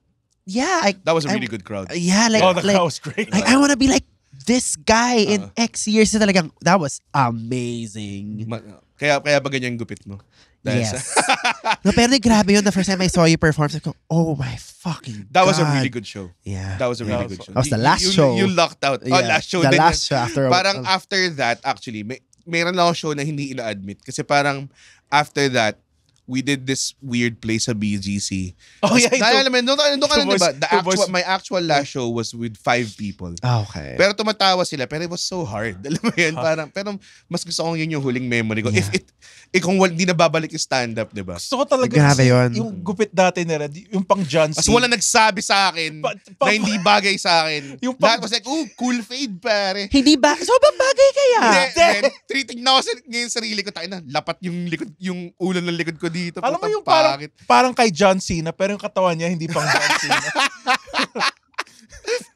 yeah. I, that was a really I, good crowd. Yeah, like, oh, the like, crowd was great. Like, I want to be like this guy in ah. X years na talagang, that was amazing. Ma- kaya, kaya ba ganyan gupit mo? Dahil yes. no, pero grabe yun. The first time I saw you perform, so, oh my fucking That was a really good show. Yeah. That was a really yeah. good show. That was the last you, show. You locked out. Oh, yeah. Oh, last show. The last show after. Parang a, after that, actually, may, meron lang ako show na hindi ina-admit. Kasi parang after that, we did this weird place sa BGC. Oh yeah, ito. Alam mo, doon ka, doon ka na, diba? The actual, was, my actual last show was with five people. Ah, okay. Pero tumatawa sila, pero it was so hard. Alam mo yun, huh? parang, pero mas gusto kong yun yung huling memory ko. Yeah. If it, eh, kung hindi na babalik yung stand-up, diba? Gusto ko talaga. Grabe yun. Yung gupit dati nila, yung pang John C. As wala nagsabi sa akin pa, pa, na hindi bagay sa akin. Yung pang... Lahat was like, oh, cool fade, pare. Hindi ba? So, Sobrang bagay kaya. Hindi, then, treating na ako sa, ngayon sarili ko, tayo na, lapat yung likod, yung ulo ng likod ko dito dito. Alam mo yung parang, parang kay John Cena, pero yung katawan niya hindi pang John Cena.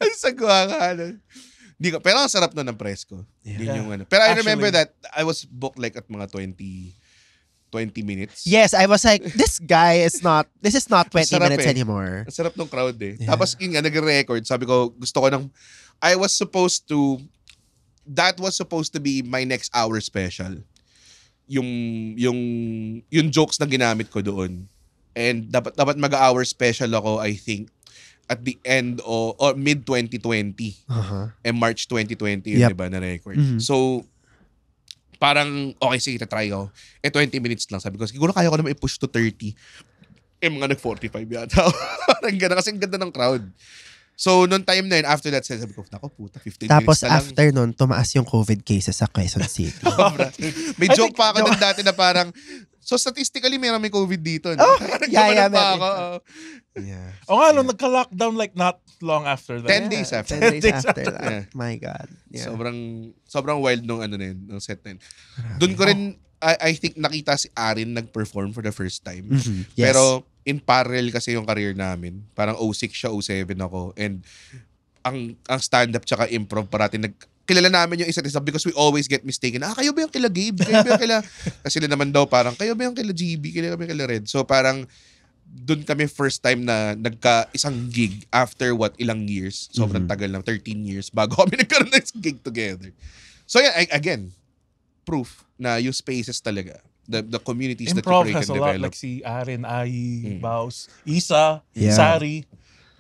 Ang sagwa ka. Hindi ko, pero ang sarap nun ng presko. Yeah. Yun yung ano. Pero Actually, I remember that I was booked like at mga 20 20 minutes. Yes, I was like, this guy is not, this is not 20 sarap minutes eh. anymore. Ang sarap ng crowd eh. Yeah. Tapos yun nga, nag-record. Sabi ko, gusto ko ng, I was supposed to, that was supposed to be my next hour special yung yung yung jokes na ginamit ko doon. And dapat dapat mag-hour special ako, I think at the end o or mid 2020. Uh-huh. Eh March 2020 yun, yep. 'di ba, na record. Mm-hmm. So parang okay sige, try ko. Eh 20 minutes lang sabi ko. Siguro kaya ko na i-push to 30. Eh mga nag 45 yata. parang ganda kasi ang ganda ng crowd. So, noon time na yun, after that, sabi ko, nako puta, 15 Tapos years na lang. after nun, tumaas yung COVID cases sa Quezon City. May joke pa ako nun dati na parang, so statistically, meron may COVID dito. No? Oh, yeah, yeah, pa ako. Oh. Yeah. O nga, no, nagka-lockdown like not long after that. 10 days after. 10 days after that. Yeah. My God. Yeah. Sobrang, sobrang wild nung ano na yun, nung set na yun. Doon ko rin, oh. I, I think nakita si Arin nag-perform for the first time. Mm-hmm. Yes. Pero, in parallel kasi yung career namin. Parang 06 siya, 07 ako. And ang ang stand-up tsaka improv parating nag kilala namin yung isa't isa because we always get mistaken. Ah, kayo ba yung kila Gabe? Kayo ba yung kila... Kasi sila naman daw parang, kayo ba yung kila GB? Kayo ba yung kila Red? So parang, doon kami first time na nagka isang gig after what ilang years. Sobrang mm-hmm. tagal na, 13 years bago kami nagkaroon ng gig together. So yeah, again, proof na yung spaces talaga the the communities improv that you create has and a develop. lot like si Aren, Ai, mm. Baus, Isa, yeah. Sari.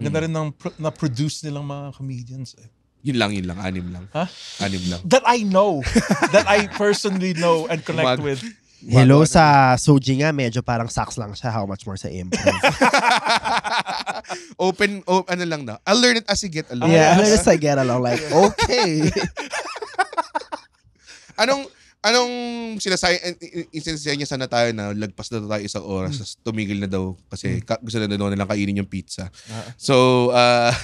Ganda mm. rin ng pro- na-produce nilang mga comedians. Eh. Yun lang, yun lang. Anim lang. Huh? Anim lang. That I know. that I personally know and connect Mag- with. Hello sa Soji nga, medyo parang saks lang siya. How much more sa improv? Open, oh, ano lang na. I'll learn it as I get along. Yeah, I'll learn it as I get along. Like, okay. Anong, Anong eh, eh, eh, sinasay niya sana tayo na lagpas na tayo isang oras mm. tumigil na daw kasi mm. ka, gusto na daw nilang kainin yung pizza. Ah. So, uh, ah,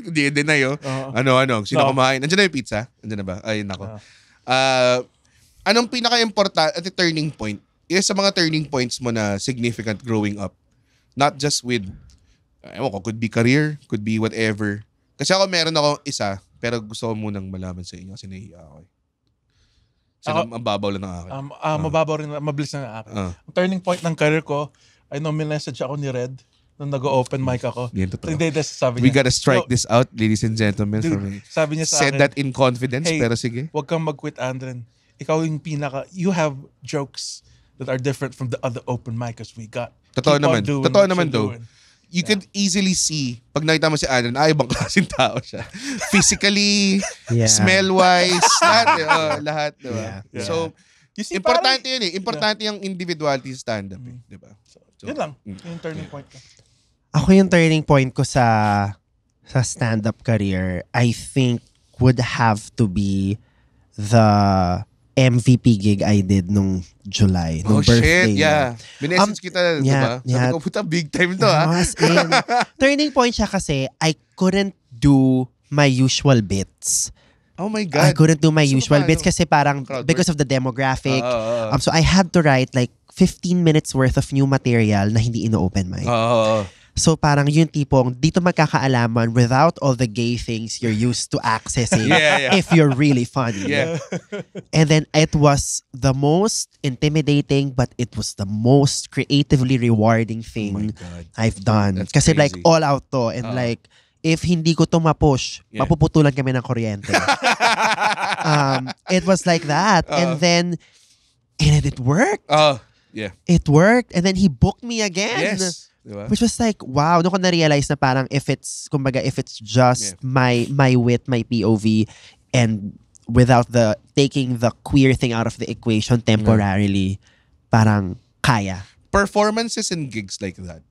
hindi din na yun. Uh-huh. Ano, ano? Sino no. kumain? andyan na yung pizza? andyan na ba? ayun nako. Uh-huh. Uh, anong pinaka-important at turning point? Yes, sa mga turning points mo na significant growing up. Not just with, ewan ko, could be career, could be whatever. Kasi ako meron ako isa, pero gusto ko munang malaman sa inyo kasi naiiya ako eh. So, ako, mababaw lang ng akin. Um, uh, uh, mababaw rin, mabilis na ng akin. Uh. Ang turning point ng career ko, I know, may message ako ni Red nung nag-open mic ako. Yan totoo. Hindi, that's sabi niya. We gotta strike so, this out, ladies and gentlemen. Dude, sabi niya sa Said akin, that in confidence, hey, pero sige. Huwag kang mag-quit, Andren. Ikaw yung pinaka, you have jokes that are different from the other open micers we got. Totoo Keep naman. Totoo naman, though. Doing you yeah. can easily see pag nakita mo si Alan, ay ah, ibang klaseng tao siya. Physically, yeah. smell-wise, lahat, uh, lahat, diba? Yeah. yeah. So, you see, importante parang, yun eh. Importante yeah. yung individuality stand-up eh, di ba? So, so, yun lang, mm. yung turning point ko. Ako yung turning point ko sa sa stand-up career, I think would have to be the MVP gig I did nung July, nung oh, birthday. Oh shit, yeah. Binessage um, kita, na, yeah, diba? Yeah. ko, puta, big time to, ha? Ah. As in, turning point siya kasi, I couldn't do my usual bits. Oh my God. I couldn't do my so, usual bits kasi parang because of the demographic. Uh, uh, um, so I had to write like 15 minutes worth of new material na hindi ino-open mic. Uh, uh, uh. So parang yung tipong dito magkakaalaman without all the gay things you're used to accessing yeah, yeah. if you're really funny. Yeah. And then it was the most intimidating but it was the most creatively rewarding oh thing oh I've done. That's Kasi crazy. like all out to and uh. like if hindi ko to mapush, yeah. mapuputulan kami ng kuryente. um, it was like that. Uh, and then, and it worked. Uh, yeah. It worked. And then he booked me again. Yes. Diba? Which was like, wow, doon ko na-realize na parang if it's, kumbaga, if it's just yeah. my, my wit, my POV, and without the, taking the queer thing out of the equation temporarily, yeah. parang kaya. Performances in gigs like that.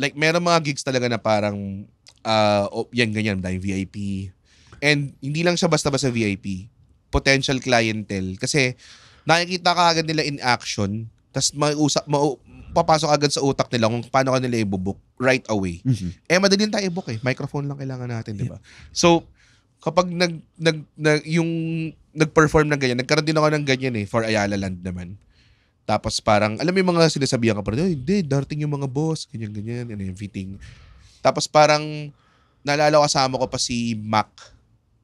Like, meron mga gigs talaga na parang, uh, oh, yan, ganyan, dahil VIP. And hindi lang siya basta-basta VIP. Potential clientele. Kasi, nakikita ka agad nila in action, tapos mauusap, mau, papasok agad sa utak nila kung paano ka nila i-book right away. Mm-hmm. Eh, madali tayo i-book eh. Microphone lang kailangan natin, di ba? So, kapag nag, nag, nag yung nag-perform ng ganyan, nagkaroon din ako ng ganyan eh, for Ayala Land naman. Tapos parang, alam mo yung mga sinasabihan ka parang, hindi, darting yung mga boss, ganyan-ganyan, and everything. Tapos parang, naalala ko kasama ko pa si Mac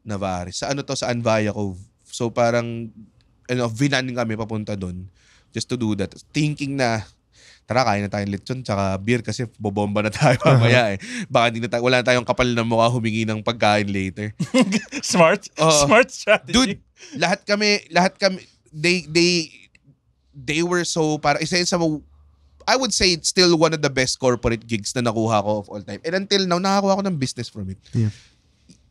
Navarre. Sa ano to, sa Anvaya ko. So parang, ano, vinan kami papunta doon just to do that. Thinking na, tara kain na tayong lechon tsaka beer kasi bobomba na tayo mamaya eh. Baka hindi na tayo, wala na tayong kapal na mukha humingi ng pagkain later. smart, uh, smart strategy. Dude, lahat kami, lahat kami, they, they, they were so, para isa sa I would say it's still one of the best corporate gigs na nakuha ko of all time. And until now, nakakuha ko ng business from it. Yeah.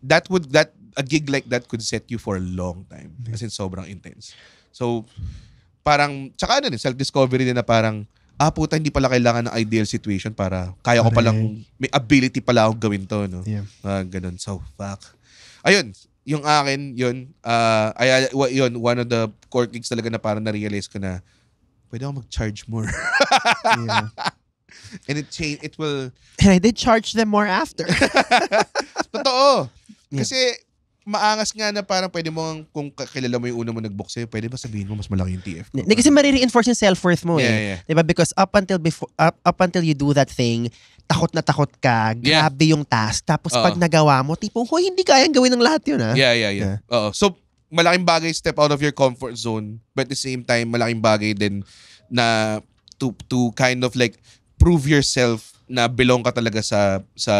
That would, that, a gig like that could set you for a long time. Yeah. sobrang intense. So, parang, tsaka ano din, self-discovery din na parang, ah puta, hindi pala kailangan ng ideal situation para kaya ko palang, may ability pala akong gawin to, no? Yeah. Uh, ganun. So, fuck. Ayun, yung akin, yun, uh, ay, yun, one of the core gigs talaga na parang na-realize ko na, pwede ako mag-charge more. yeah. And it change it will And I did charge them more after. Totoo. Yeah. Kasi maangas nga na parang pwede mo kung kilala mo yung una mo nag-book sa'yo, pwede ba sabihin mo mas malaki yung TF ko? Hindi, kasi marireinforce yung self-worth mo eh. Yeah, yeah. Diba? Because up until before up, up until you do that thing, takot na takot ka, grabe yeah. yung task. Tapos Uh-oh. pag nagawa mo, tipo, hoy, hindi kayang gawin ng lahat yun ah. Yeah, yeah, yeah. yeah. Oo. So, malaking bagay step out of your comfort zone, but at the same time, malaking bagay din na to to kind of like prove yourself na belong ka talaga sa sa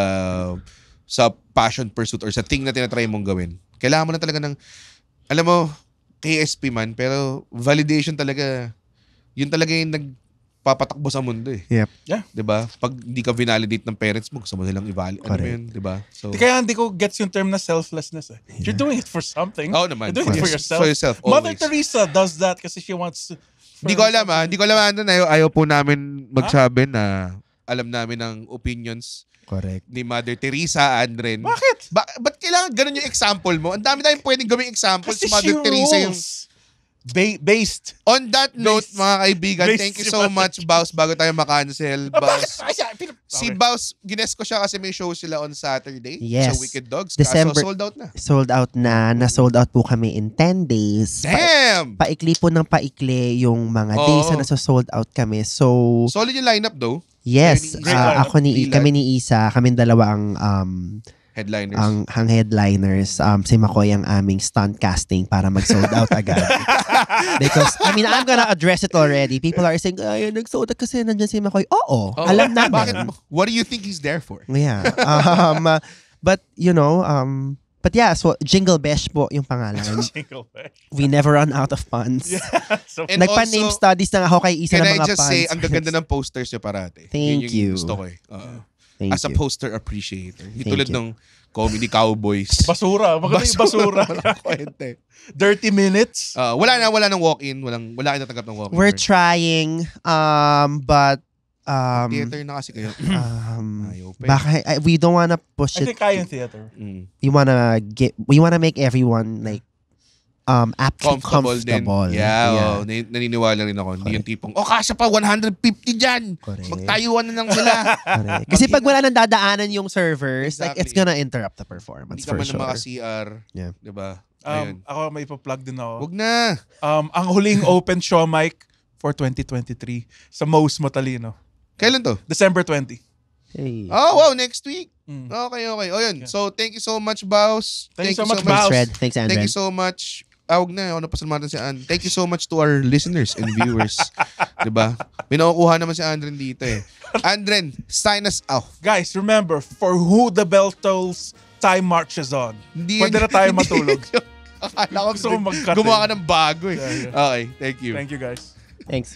sa passion pursuit or sa thing na tinatry mong gawin. Kailangan mo na talaga ng, alam mo, KSP man, pero validation talaga, yun talaga yung nagpapatakbo sa mundo eh. Yep. Yeah. ba? Diba? Pag hindi ka validate ng parents mo, gusto mo silang i-validate. Ano yun, ba? Diba? So, Di kaya hindi ko gets yung term na selflessness eh. Yeah. You're doing it for something. oh, naman. You're doing for, it for yourself. For yourself, always. Mother Teresa does that kasi she wants to, hindi ko alam ah. Hindi ko alam ah. ano. na Ayaw, ayaw po namin magsabi huh? na alam namin ang opinions Correct. ni Mother Teresa, Andren. Bakit? Ba- ba't kailangan ganun yung example mo? Ang dami tayong pwedeng gawing example Kasi si Mother Teresa yung... Ba- based. On that note, mga kaibigan, Based thank you so Mother much, Baus, bago tayo makancel. Ah, Bakit? Baus, si Okay. Baus, gines ko siya kasi may show sila on Saturday. Yes. Sa Wicked Dogs. December. Kaso sold out na. Sold out na. Na-sold out po kami in 10 days. Pa- paikli po ng paikli yung mga days na oh. sold out kami. So, Solid yung lineup though. Yes, ah, Isa, uh, ako ni Dilan. kami ni Isa, kami dalawa ang um headliners. Ang, ang headliners um si Makoy ang aming stunt casting para mag-sold out agad. Because I mean, I'm gonna address it already. People are saying, ay, nag-sold out kasi nandiyan si Makoy. Oo, oh, alam namin. Bakit, what do you think he's there for? Yeah. Um, but you know, um But yeah, so Jingle Besh po yung pangalan. Jingle Besh. We never run out of puns. Yeah, so, And Nagpa-name studies na ako kay isa ng mga puns. Can I just puns. say, ang ganda ng posters niyo parate. Thank yun you. gusto ko eh. Uh, Thank as you. a poster appreciator. Yung tulad you. ng comedy cowboys. basura. Maganda yung basura. basura. Dirty minutes. Uh, wala na, wala nang walk-in. Walang, wala kayo natanggap ng walk-in. We're trying, um, but um, theater na kasi kayo. um, eh. baka, I, eh, we don't wanna push I it. I think kaya yung theater. Mm. You wanna get, we wanna make everyone like, um, aptly comfortable. comfortable. Din. Yeah, yeah. Oh, naniniwala rin ako. Correct. Hindi yung tipong, oh, kasha pa, 150 dyan. Correct. Magtayuan na lang sila. Kasi pag wala nang dadaanan yung servers, exactly. like, it's gonna interrupt the performance for sure. Hindi ka man sure. maka-CR. Yeah. Diba? Um, Ayun. ako, may ipa-plug din ako. Huwag na! Um, ang huling open show mic for 2023 sa most Matalino. Kailan to? December 20. Hey. Oh, wow, next week. Mm. Okay, okay. O oh, yun. Yeah. So, thank you so much, Baus. Thank, thank you so much, Baus. Thanks, Red. Thanks, Andred. Thank you so much. Awag na, ako napasalamatan si Andren. Thank you so much to our listeners and viewers. ba? diba? May nakukuha naman si Andren dito eh. Andren, sign us out. Guys, remember, for who the bell tolls, time marches on. Hindi Pwede na tayo matulog. Akala ko gusto ko mag Gumawa eh. ka ng bago eh. Yeah, yeah. Okay, thank you. Thank you guys. Thanks.